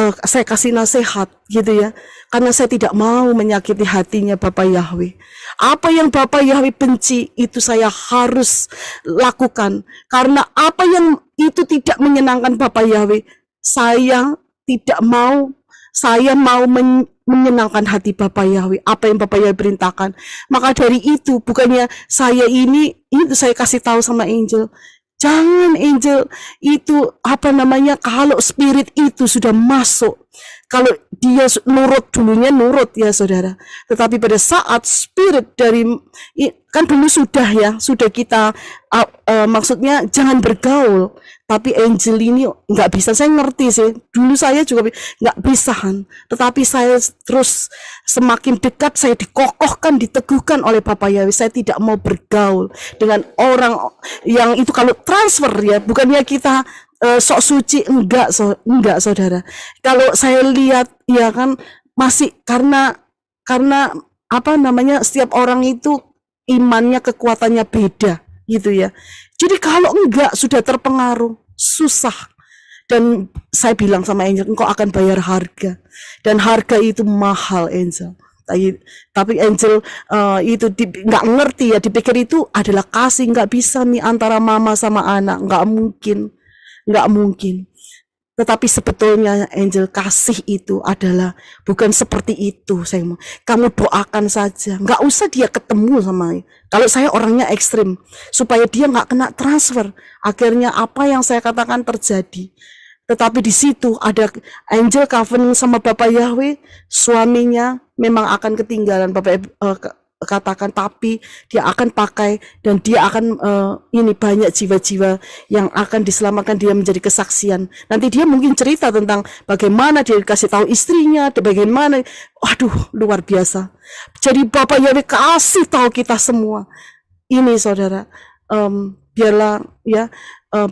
uh, saya kasih nasihat gitu ya, karena saya tidak mau menyakiti hatinya Bapak Yahweh. Apa yang Bapak Yahweh benci itu saya harus lakukan karena apa yang itu tidak menyenangkan Bapak Yahweh, saya tidak mau saya mau men menyenangkan hati Bapak Yahweh, apa yang Bapak Yahweh perintahkan. Maka dari itu, bukannya saya ini, itu saya kasih tahu sama Angel, jangan Angel, itu apa namanya, kalau spirit itu sudah masuk, kalau dia nurut dulunya nurut ya saudara, tetapi pada saat spirit dari kan dulu sudah ya sudah kita uh, uh, maksudnya jangan bergaul tapi Angel ini nggak bisa saya ngerti sih dulu saya juga nggak bisahan tetapi saya terus semakin dekat saya dikokohkan diteguhkan oleh Papa Yahweh saya tidak mau bergaul dengan orang yang itu kalau transfer ya bukannya kita uh, sok suci enggak so, enggak saudara kalau saya lihat ya kan masih karena karena apa namanya setiap orang itu imannya, kekuatannya beda gitu ya. Jadi kalau enggak sudah terpengaruh, susah. Dan saya bilang sama Angel, engkau akan bayar harga. Dan harga itu mahal, Angel. Tapi, Angel uh, itu nggak ngerti ya, dipikir itu adalah kasih. Nggak bisa nih antara mama sama anak, nggak mungkin. Nggak mungkin. Tetapi sebetulnya angel kasih itu adalah bukan seperti itu. Saya mau kamu doakan saja, nggak usah dia ketemu sama. Kalau saya orangnya ekstrim, supaya dia nggak kena transfer. Akhirnya apa yang saya katakan terjadi. Tetapi di situ ada angel covenant sama Bapak Yahweh, suaminya memang akan ketinggalan Bapak eh, katakan tapi dia akan pakai dan dia akan uh, ini banyak jiwa-jiwa yang akan diselamatkan dia menjadi kesaksian nanti dia mungkin cerita tentang bagaimana dia dikasih tahu istrinya bagaimana waduh luar biasa jadi Bapak yang kasih tahu kita semua ini saudara um, biarlah ya benar eh,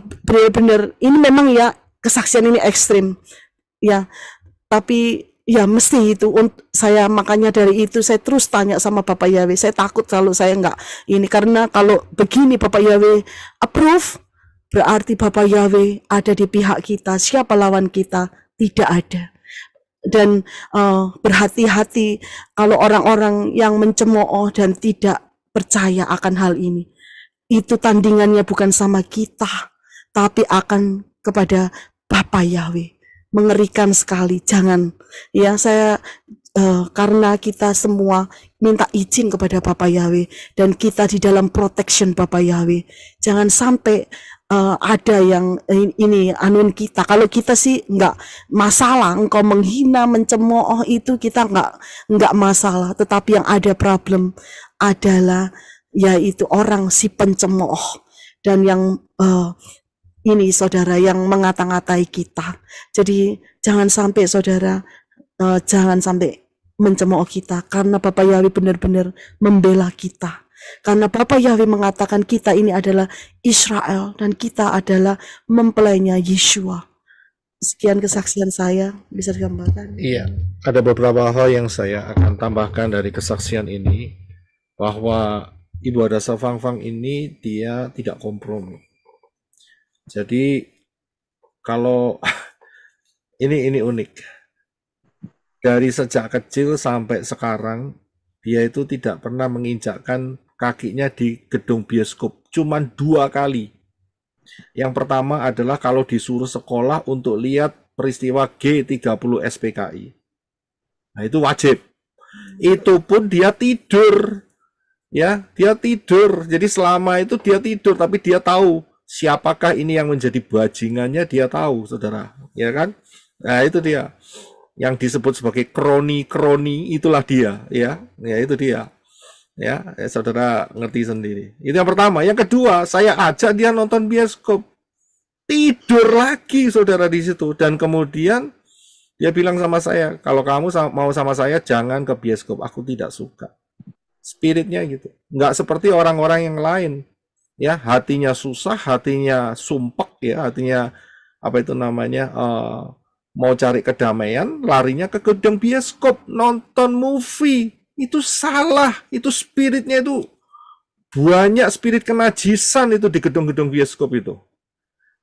benar-benar ini memang ya kesaksian ini ekstrim ya tapi Ya mesti itu. Saya makanya dari itu saya terus tanya sama Bapak Yahweh. Saya takut kalau saya enggak ini karena kalau begini Bapak Yahweh approve berarti Bapak Yahweh ada di pihak kita. Siapa lawan kita? Tidak ada. Dan uh, berhati-hati kalau orang-orang yang mencemooh dan tidak percaya akan hal ini. Itu tandingannya bukan sama kita, tapi akan kepada Bapak Yahweh mengerikan sekali. Jangan ya saya uh, karena kita semua minta izin kepada Bapak Yahweh dan kita di dalam protection Bapak Yahweh. Jangan sampai uh, ada yang ini, ini anun kita. Kalau kita sih nggak masalah, engkau menghina, mencemooh oh, itu kita nggak nggak masalah. Tetapi yang ada problem adalah yaitu orang si pencemooh dan yang uh, ini saudara yang mengata-ngatai kita. Jadi jangan sampai saudara uh, jangan sampai mencemooh kita karena Bapak Yahweh benar-benar membela kita. Karena Bapak Yahweh mengatakan kita ini adalah Israel dan kita adalah mempelainya Yeshua. Sekian kesaksian saya, bisa digambarkan? Iya, ada beberapa hal yang saya akan tambahkan dari kesaksian ini bahwa Ibu Ada Fang Fang ini dia tidak kompromi. Jadi kalau ini ini unik. Dari sejak kecil sampai sekarang dia itu tidak pernah menginjakkan kakinya di gedung bioskop. Cuman dua kali. Yang pertama adalah kalau disuruh sekolah untuk lihat peristiwa G30 SPKI. Nah, itu wajib. Itu pun dia tidur. Ya, dia tidur. Jadi selama itu dia tidur tapi dia tahu siapakah ini yang menjadi bajingannya dia tahu, saudara. Ya kan? Nah, itu dia. Yang disebut sebagai kroni-kroni itulah dia, ya. Ya itu dia. Ya, ya, saudara ngerti sendiri. Itu yang pertama. Yang kedua, saya ajak dia nonton bioskop. Tidur lagi saudara di situ dan kemudian dia bilang sama saya, kalau kamu mau sama saya jangan ke bioskop, aku tidak suka. Spiritnya gitu. Nggak seperti orang-orang yang lain ya hatinya susah, hatinya sumpek ya, hatinya apa itu namanya uh, mau cari kedamaian, larinya ke gedung bioskop nonton movie. Itu salah, itu spiritnya itu banyak spirit kenajisan itu di gedung-gedung bioskop itu.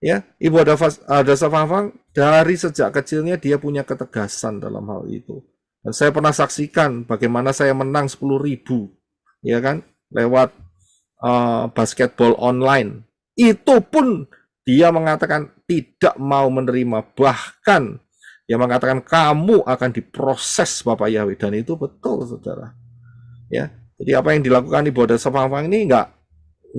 Ya, Ibu ada ada Safafang dari sejak kecilnya dia punya ketegasan dalam hal itu. Dan saya pernah saksikan bagaimana saya menang 10 ribu, ya kan, lewat uh, basketball online. Itu pun dia mengatakan tidak mau menerima bahkan dia mengatakan kamu akan diproses Bapak Yahweh dan itu betul saudara ya jadi apa yang dilakukan ibadah sepangpang ini nggak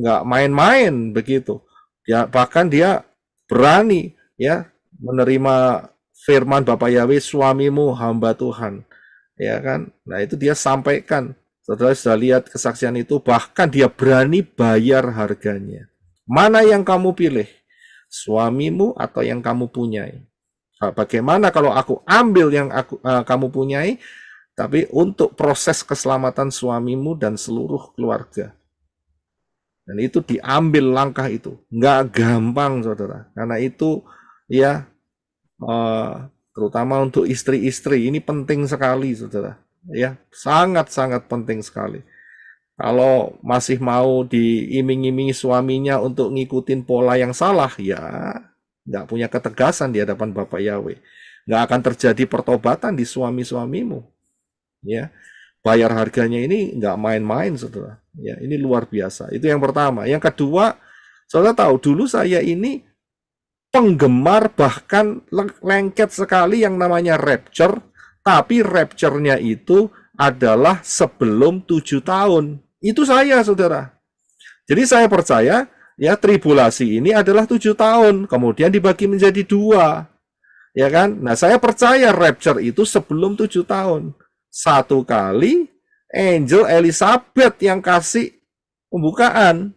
nggak main-main begitu ya bahkan dia berani ya menerima firman Bapak Yahweh suamimu hamba Tuhan ya kan nah itu dia sampaikan Saudara sudah lihat kesaksian itu, bahkan dia berani bayar harganya. Mana yang kamu pilih? Suamimu atau yang kamu punyai? Nah, bagaimana kalau aku ambil yang aku, uh, kamu punyai, tapi untuk proses keselamatan suamimu dan seluruh keluarga? Dan itu diambil langkah itu. Nggak gampang, saudara. Karena itu, ya, uh, terutama untuk istri-istri, ini penting sekali, saudara ya sangat-sangat penting sekali. Kalau masih mau diiming-imingi suaminya untuk ngikutin pola yang salah, ya nggak punya ketegasan di hadapan Bapak Yahweh. Nggak akan terjadi pertobatan di suami-suamimu. Ya, bayar harganya ini nggak main-main, saudara. Ya, ini luar biasa. Itu yang pertama. Yang kedua, saudara tahu dulu saya ini penggemar bahkan lengket sekali yang namanya rapture tapi rapture-nya itu adalah sebelum tujuh tahun. Itu saya, saudara. Jadi saya percaya ya tribulasi ini adalah tujuh tahun, kemudian dibagi menjadi dua. Ya kan? Nah, saya percaya rapture itu sebelum tujuh tahun. Satu kali angel Elizabeth yang kasih pembukaan.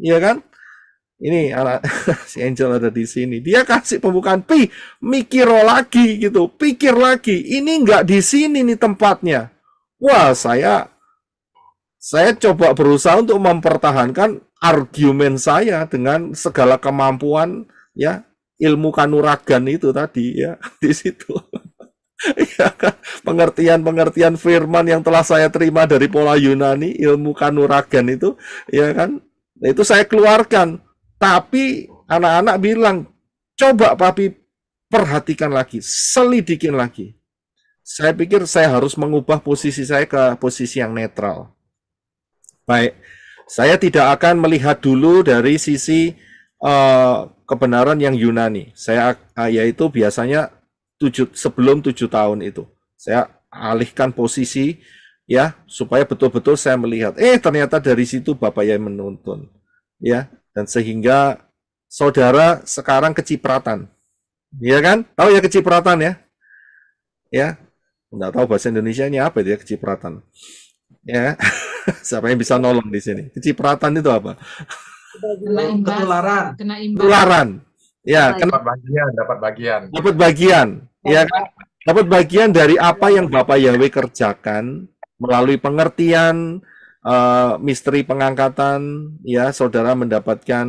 Ya kan? ini anak si Angel ada di sini. Dia kasih pembukaan pi, mikir lagi gitu, pikir lagi. Ini nggak di sini nih tempatnya. Wah, saya saya coba berusaha untuk mempertahankan argumen saya dengan segala kemampuan ya ilmu kanuragan itu tadi ya di situ. ya pengertian-pengertian firman yang telah saya terima dari pola Yunani ilmu kanuragan itu ya kan nah, itu saya keluarkan tapi anak-anak bilang, coba papi perhatikan lagi, selidikin lagi. Saya pikir saya harus mengubah posisi saya ke posisi yang netral. Baik, saya tidak akan melihat dulu dari sisi uh, kebenaran yang Yunani. Saya uh, yaitu biasanya tujuh, sebelum tujuh tahun itu. Saya alihkan posisi ya supaya betul-betul saya melihat. Eh ternyata dari situ Bapak yang menuntun. Ya, dan sehingga saudara sekarang kecipratan. Iya kan? Tahu ya kecipratan ya? Ya. Enggak tahu bahasa Indonesianya apa itu ya kecipratan. Ya. Siapa yang bisa nolong di sini? Kecipratan itu apa? Kena imbas. Ketularan. Kena imbas. Ketularan. Ya, kena... dapat bagian, dapat bagian. Dapat bagian. Ya kan? Dapat bagian dari apa yang Bapak Yahweh kerjakan melalui pengertian, uh, misteri pengangkatan ya saudara mendapatkan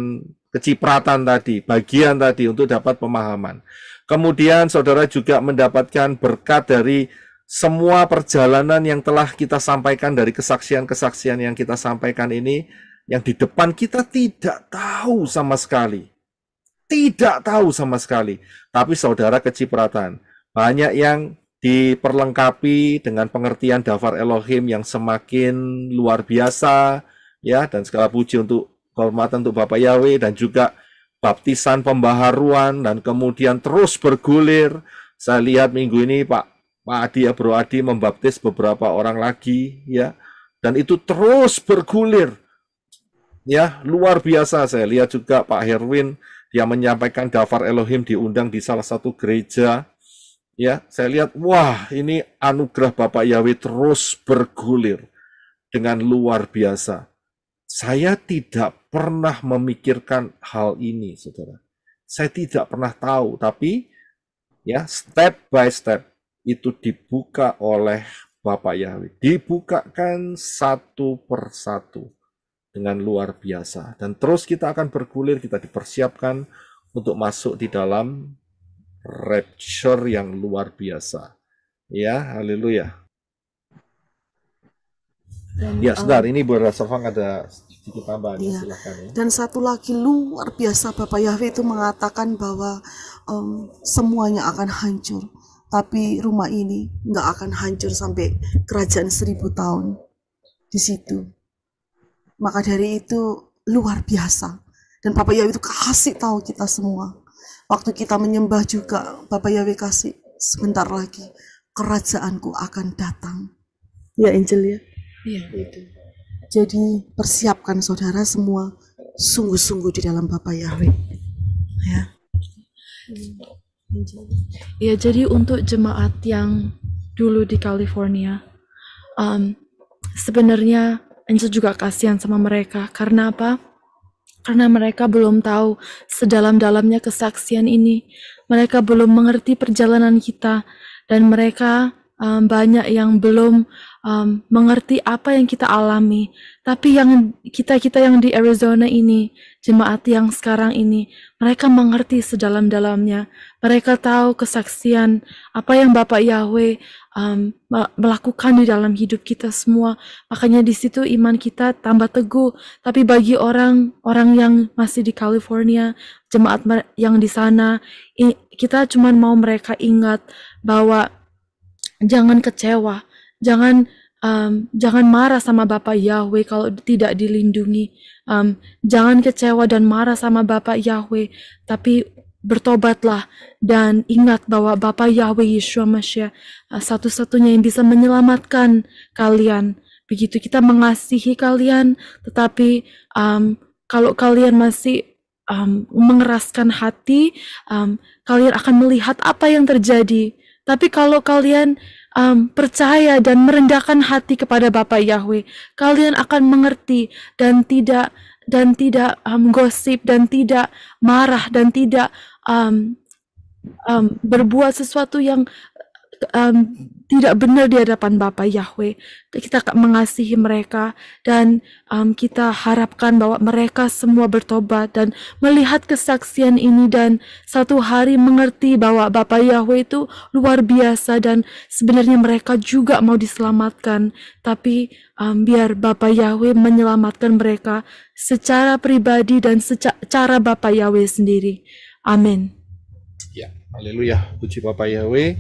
kecipratan tadi, bagian tadi untuk dapat pemahaman. Kemudian saudara juga mendapatkan berkat dari semua perjalanan yang telah kita sampaikan dari kesaksian-kesaksian yang kita sampaikan ini yang di depan kita tidak tahu sama sekali. Tidak tahu sama sekali, tapi saudara kecipratan. Banyak yang diperlengkapi dengan pengertian dafar Elohim yang semakin luar biasa ya dan segala puji untuk kehormatan untuk Bapak Yahweh dan juga baptisan pembaharuan dan kemudian terus bergulir. Saya lihat minggu ini Pak Pak Adi ya Bro Adi membaptis beberapa orang lagi ya dan itu terus bergulir. Ya, luar biasa saya lihat juga Pak Herwin yang menyampaikan dafar Elohim diundang di salah satu gereja Ya, saya lihat, wah ini anugerah Bapak Yahweh terus bergulir dengan luar biasa. Saya tidak pernah memikirkan hal ini, saudara. Saya tidak pernah tahu, tapi ya step by step itu dibuka oleh Bapak Yahweh. Dibukakan satu persatu dengan luar biasa. Dan terus kita akan bergulir, kita dipersiapkan untuk masuk di dalam rapture yang luar biasa. Ya, haleluya. Dan, ya, eh, saudara, um, ini Rasul Fang ada sedikit tambahan, ya. silahkan ya. Dan satu lagi luar biasa Bapak Yahweh itu mengatakan bahwa um, semuanya akan hancur. Tapi rumah ini nggak akan hancur sampai kerajaan seribu tahun di situ. Maka dari itu luar biasa. Dan Bapak Yahweh itu kasih tahu kita semua Waktu kita menyembah juga, Bapak Yahweh kasih, sebentar lagi kerajaanku akan datang. Ya Angel ya. Iya. itu. Jadi persiapkan saudara semua sungguh-sungguh di dalam Bapak Yahweh. Ya. Ya jadi untuk jemaat yang dulu di California, um, sebenarnya Angel juga kasihan sama mereka karena apa? karena mereka belum tahu sedalam-dalamnya kesaksian ini. Mereka belum mengerti perjalanan kita, dan mereka um, banyak yang belum um, mengerti apa yang kita alami. Tapi yang kita-kita yang di Arizona ini, jemaat yang sekarang ini, mereka mengerti sedalam-dalamnya. Mereka tahu kesaksian apa yang Bapak Yahweh um, melakukan di dalam hidup kita semua. Makanya di situ iman kita tambah teguh. Tapi bagi orang-orang yang masih di California, jemaat yang di sana, kita cuma mau mereka ingat bahwa jangan kecewa, jangan um, jangan marah sama Bapak Yahweh kalau tidak dilindungi. Um, jangan kecewa dan marah sama Bapak Yahweh, tapi bertobatlah dan ingat bahwa Bapak Yahweh Yeshua Mashiach eh, satu-satunya yang bisa menyelamatkan kalian. Begitu kita mengasihi kalian, tetapi um, kalau kalian masih um, mengeraskan hati, um, kalian akan melihat apa yang terjadi tapi kalau kalian um, percaya dan merendahkan hati kepada Bapa Yahweh, kalian akan mengerti dan tidak dan tidak um, gosip dan tidak marah dan tidak um, um, berbuat sesuatu yang um, tidak benar di hadapan Bapa Yahweh. Kita mengasihi mereka dan um, kita harapkan bahwa mereka semua bertobat dan melihat kesaksian ini dan satu hari mengerti bahwa Bapa Yahweh itu luar biasa dan sebenarnya mereka juga mau diselamatkan. Tapi um, biar Bapa Yahweh menyelamatkan mereka secara pribadi dan secara Bapa Yahweh sendiri. Amin. Ya, haleluya. Puji Bapa Yahweh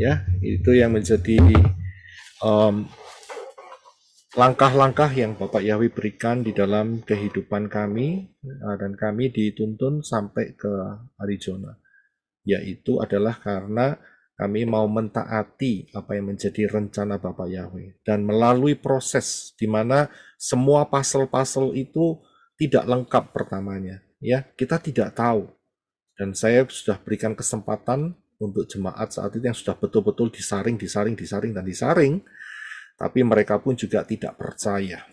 ya itu yang menjadi langkah langkah-langkah yang Bapak Yahweh berikan di dalam kehidupan kami eh, dan kami dituntun sampai ke Arizona yaitu adalah karena kami mau mentaati apa yang menjadi rencana Bapak Yahweh dan melalui proses di mana semua pasal-pasal itu tidak lengkap pertamanya ya kita tidak tahu dan saya sudah berikan kesempatan untuk jemaat saat itu yang sudah betul-betul disaring, disaring, disaring, dan disaring. Tapi mereka pun juga tidak percaya.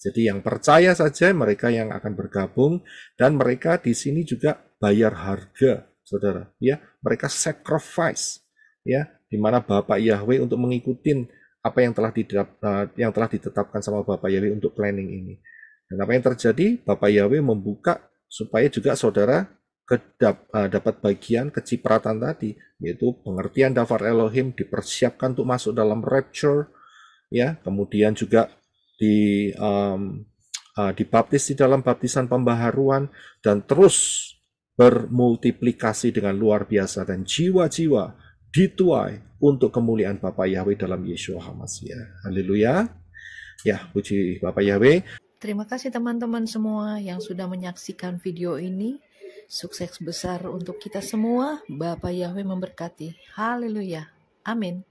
Jadi yang percaya saja mereka yang akan bergabung dan mereka di sini juga bayar harga, saudara. Ya, mereka sacrifice, ya, di mana Bapak Yahweh untuk mengikuti apa yang telah didap, eh, yang telah ditetapkan sama Bapak Yahweh untuk planning ini. Dan apa yang terjadi? Bapak Yahweh membuka supaya juga saudara kedap, uh, dapat bagian kecipratan tadi yaitu pengertian dafar Elohim dipersiapkan untuk masuk dalam rapture ya kemudian juga di um, uh, dibaptis di dalam baptisan pembaharuan dan terus bermultiplikasi dengan luar biasa dan jiwa-jiwa dituai untuk kemuliaan Bapa Yahweh dalam Yesus Yeshua ya Haleluya. Ya, puji Bapak Yahweh. Terima kasih teman-teman semua yang sudah menyaksikan video ini. Sukses besar untuk kita semua. Bapak Yahweh memberkati. Haleluya. Amin.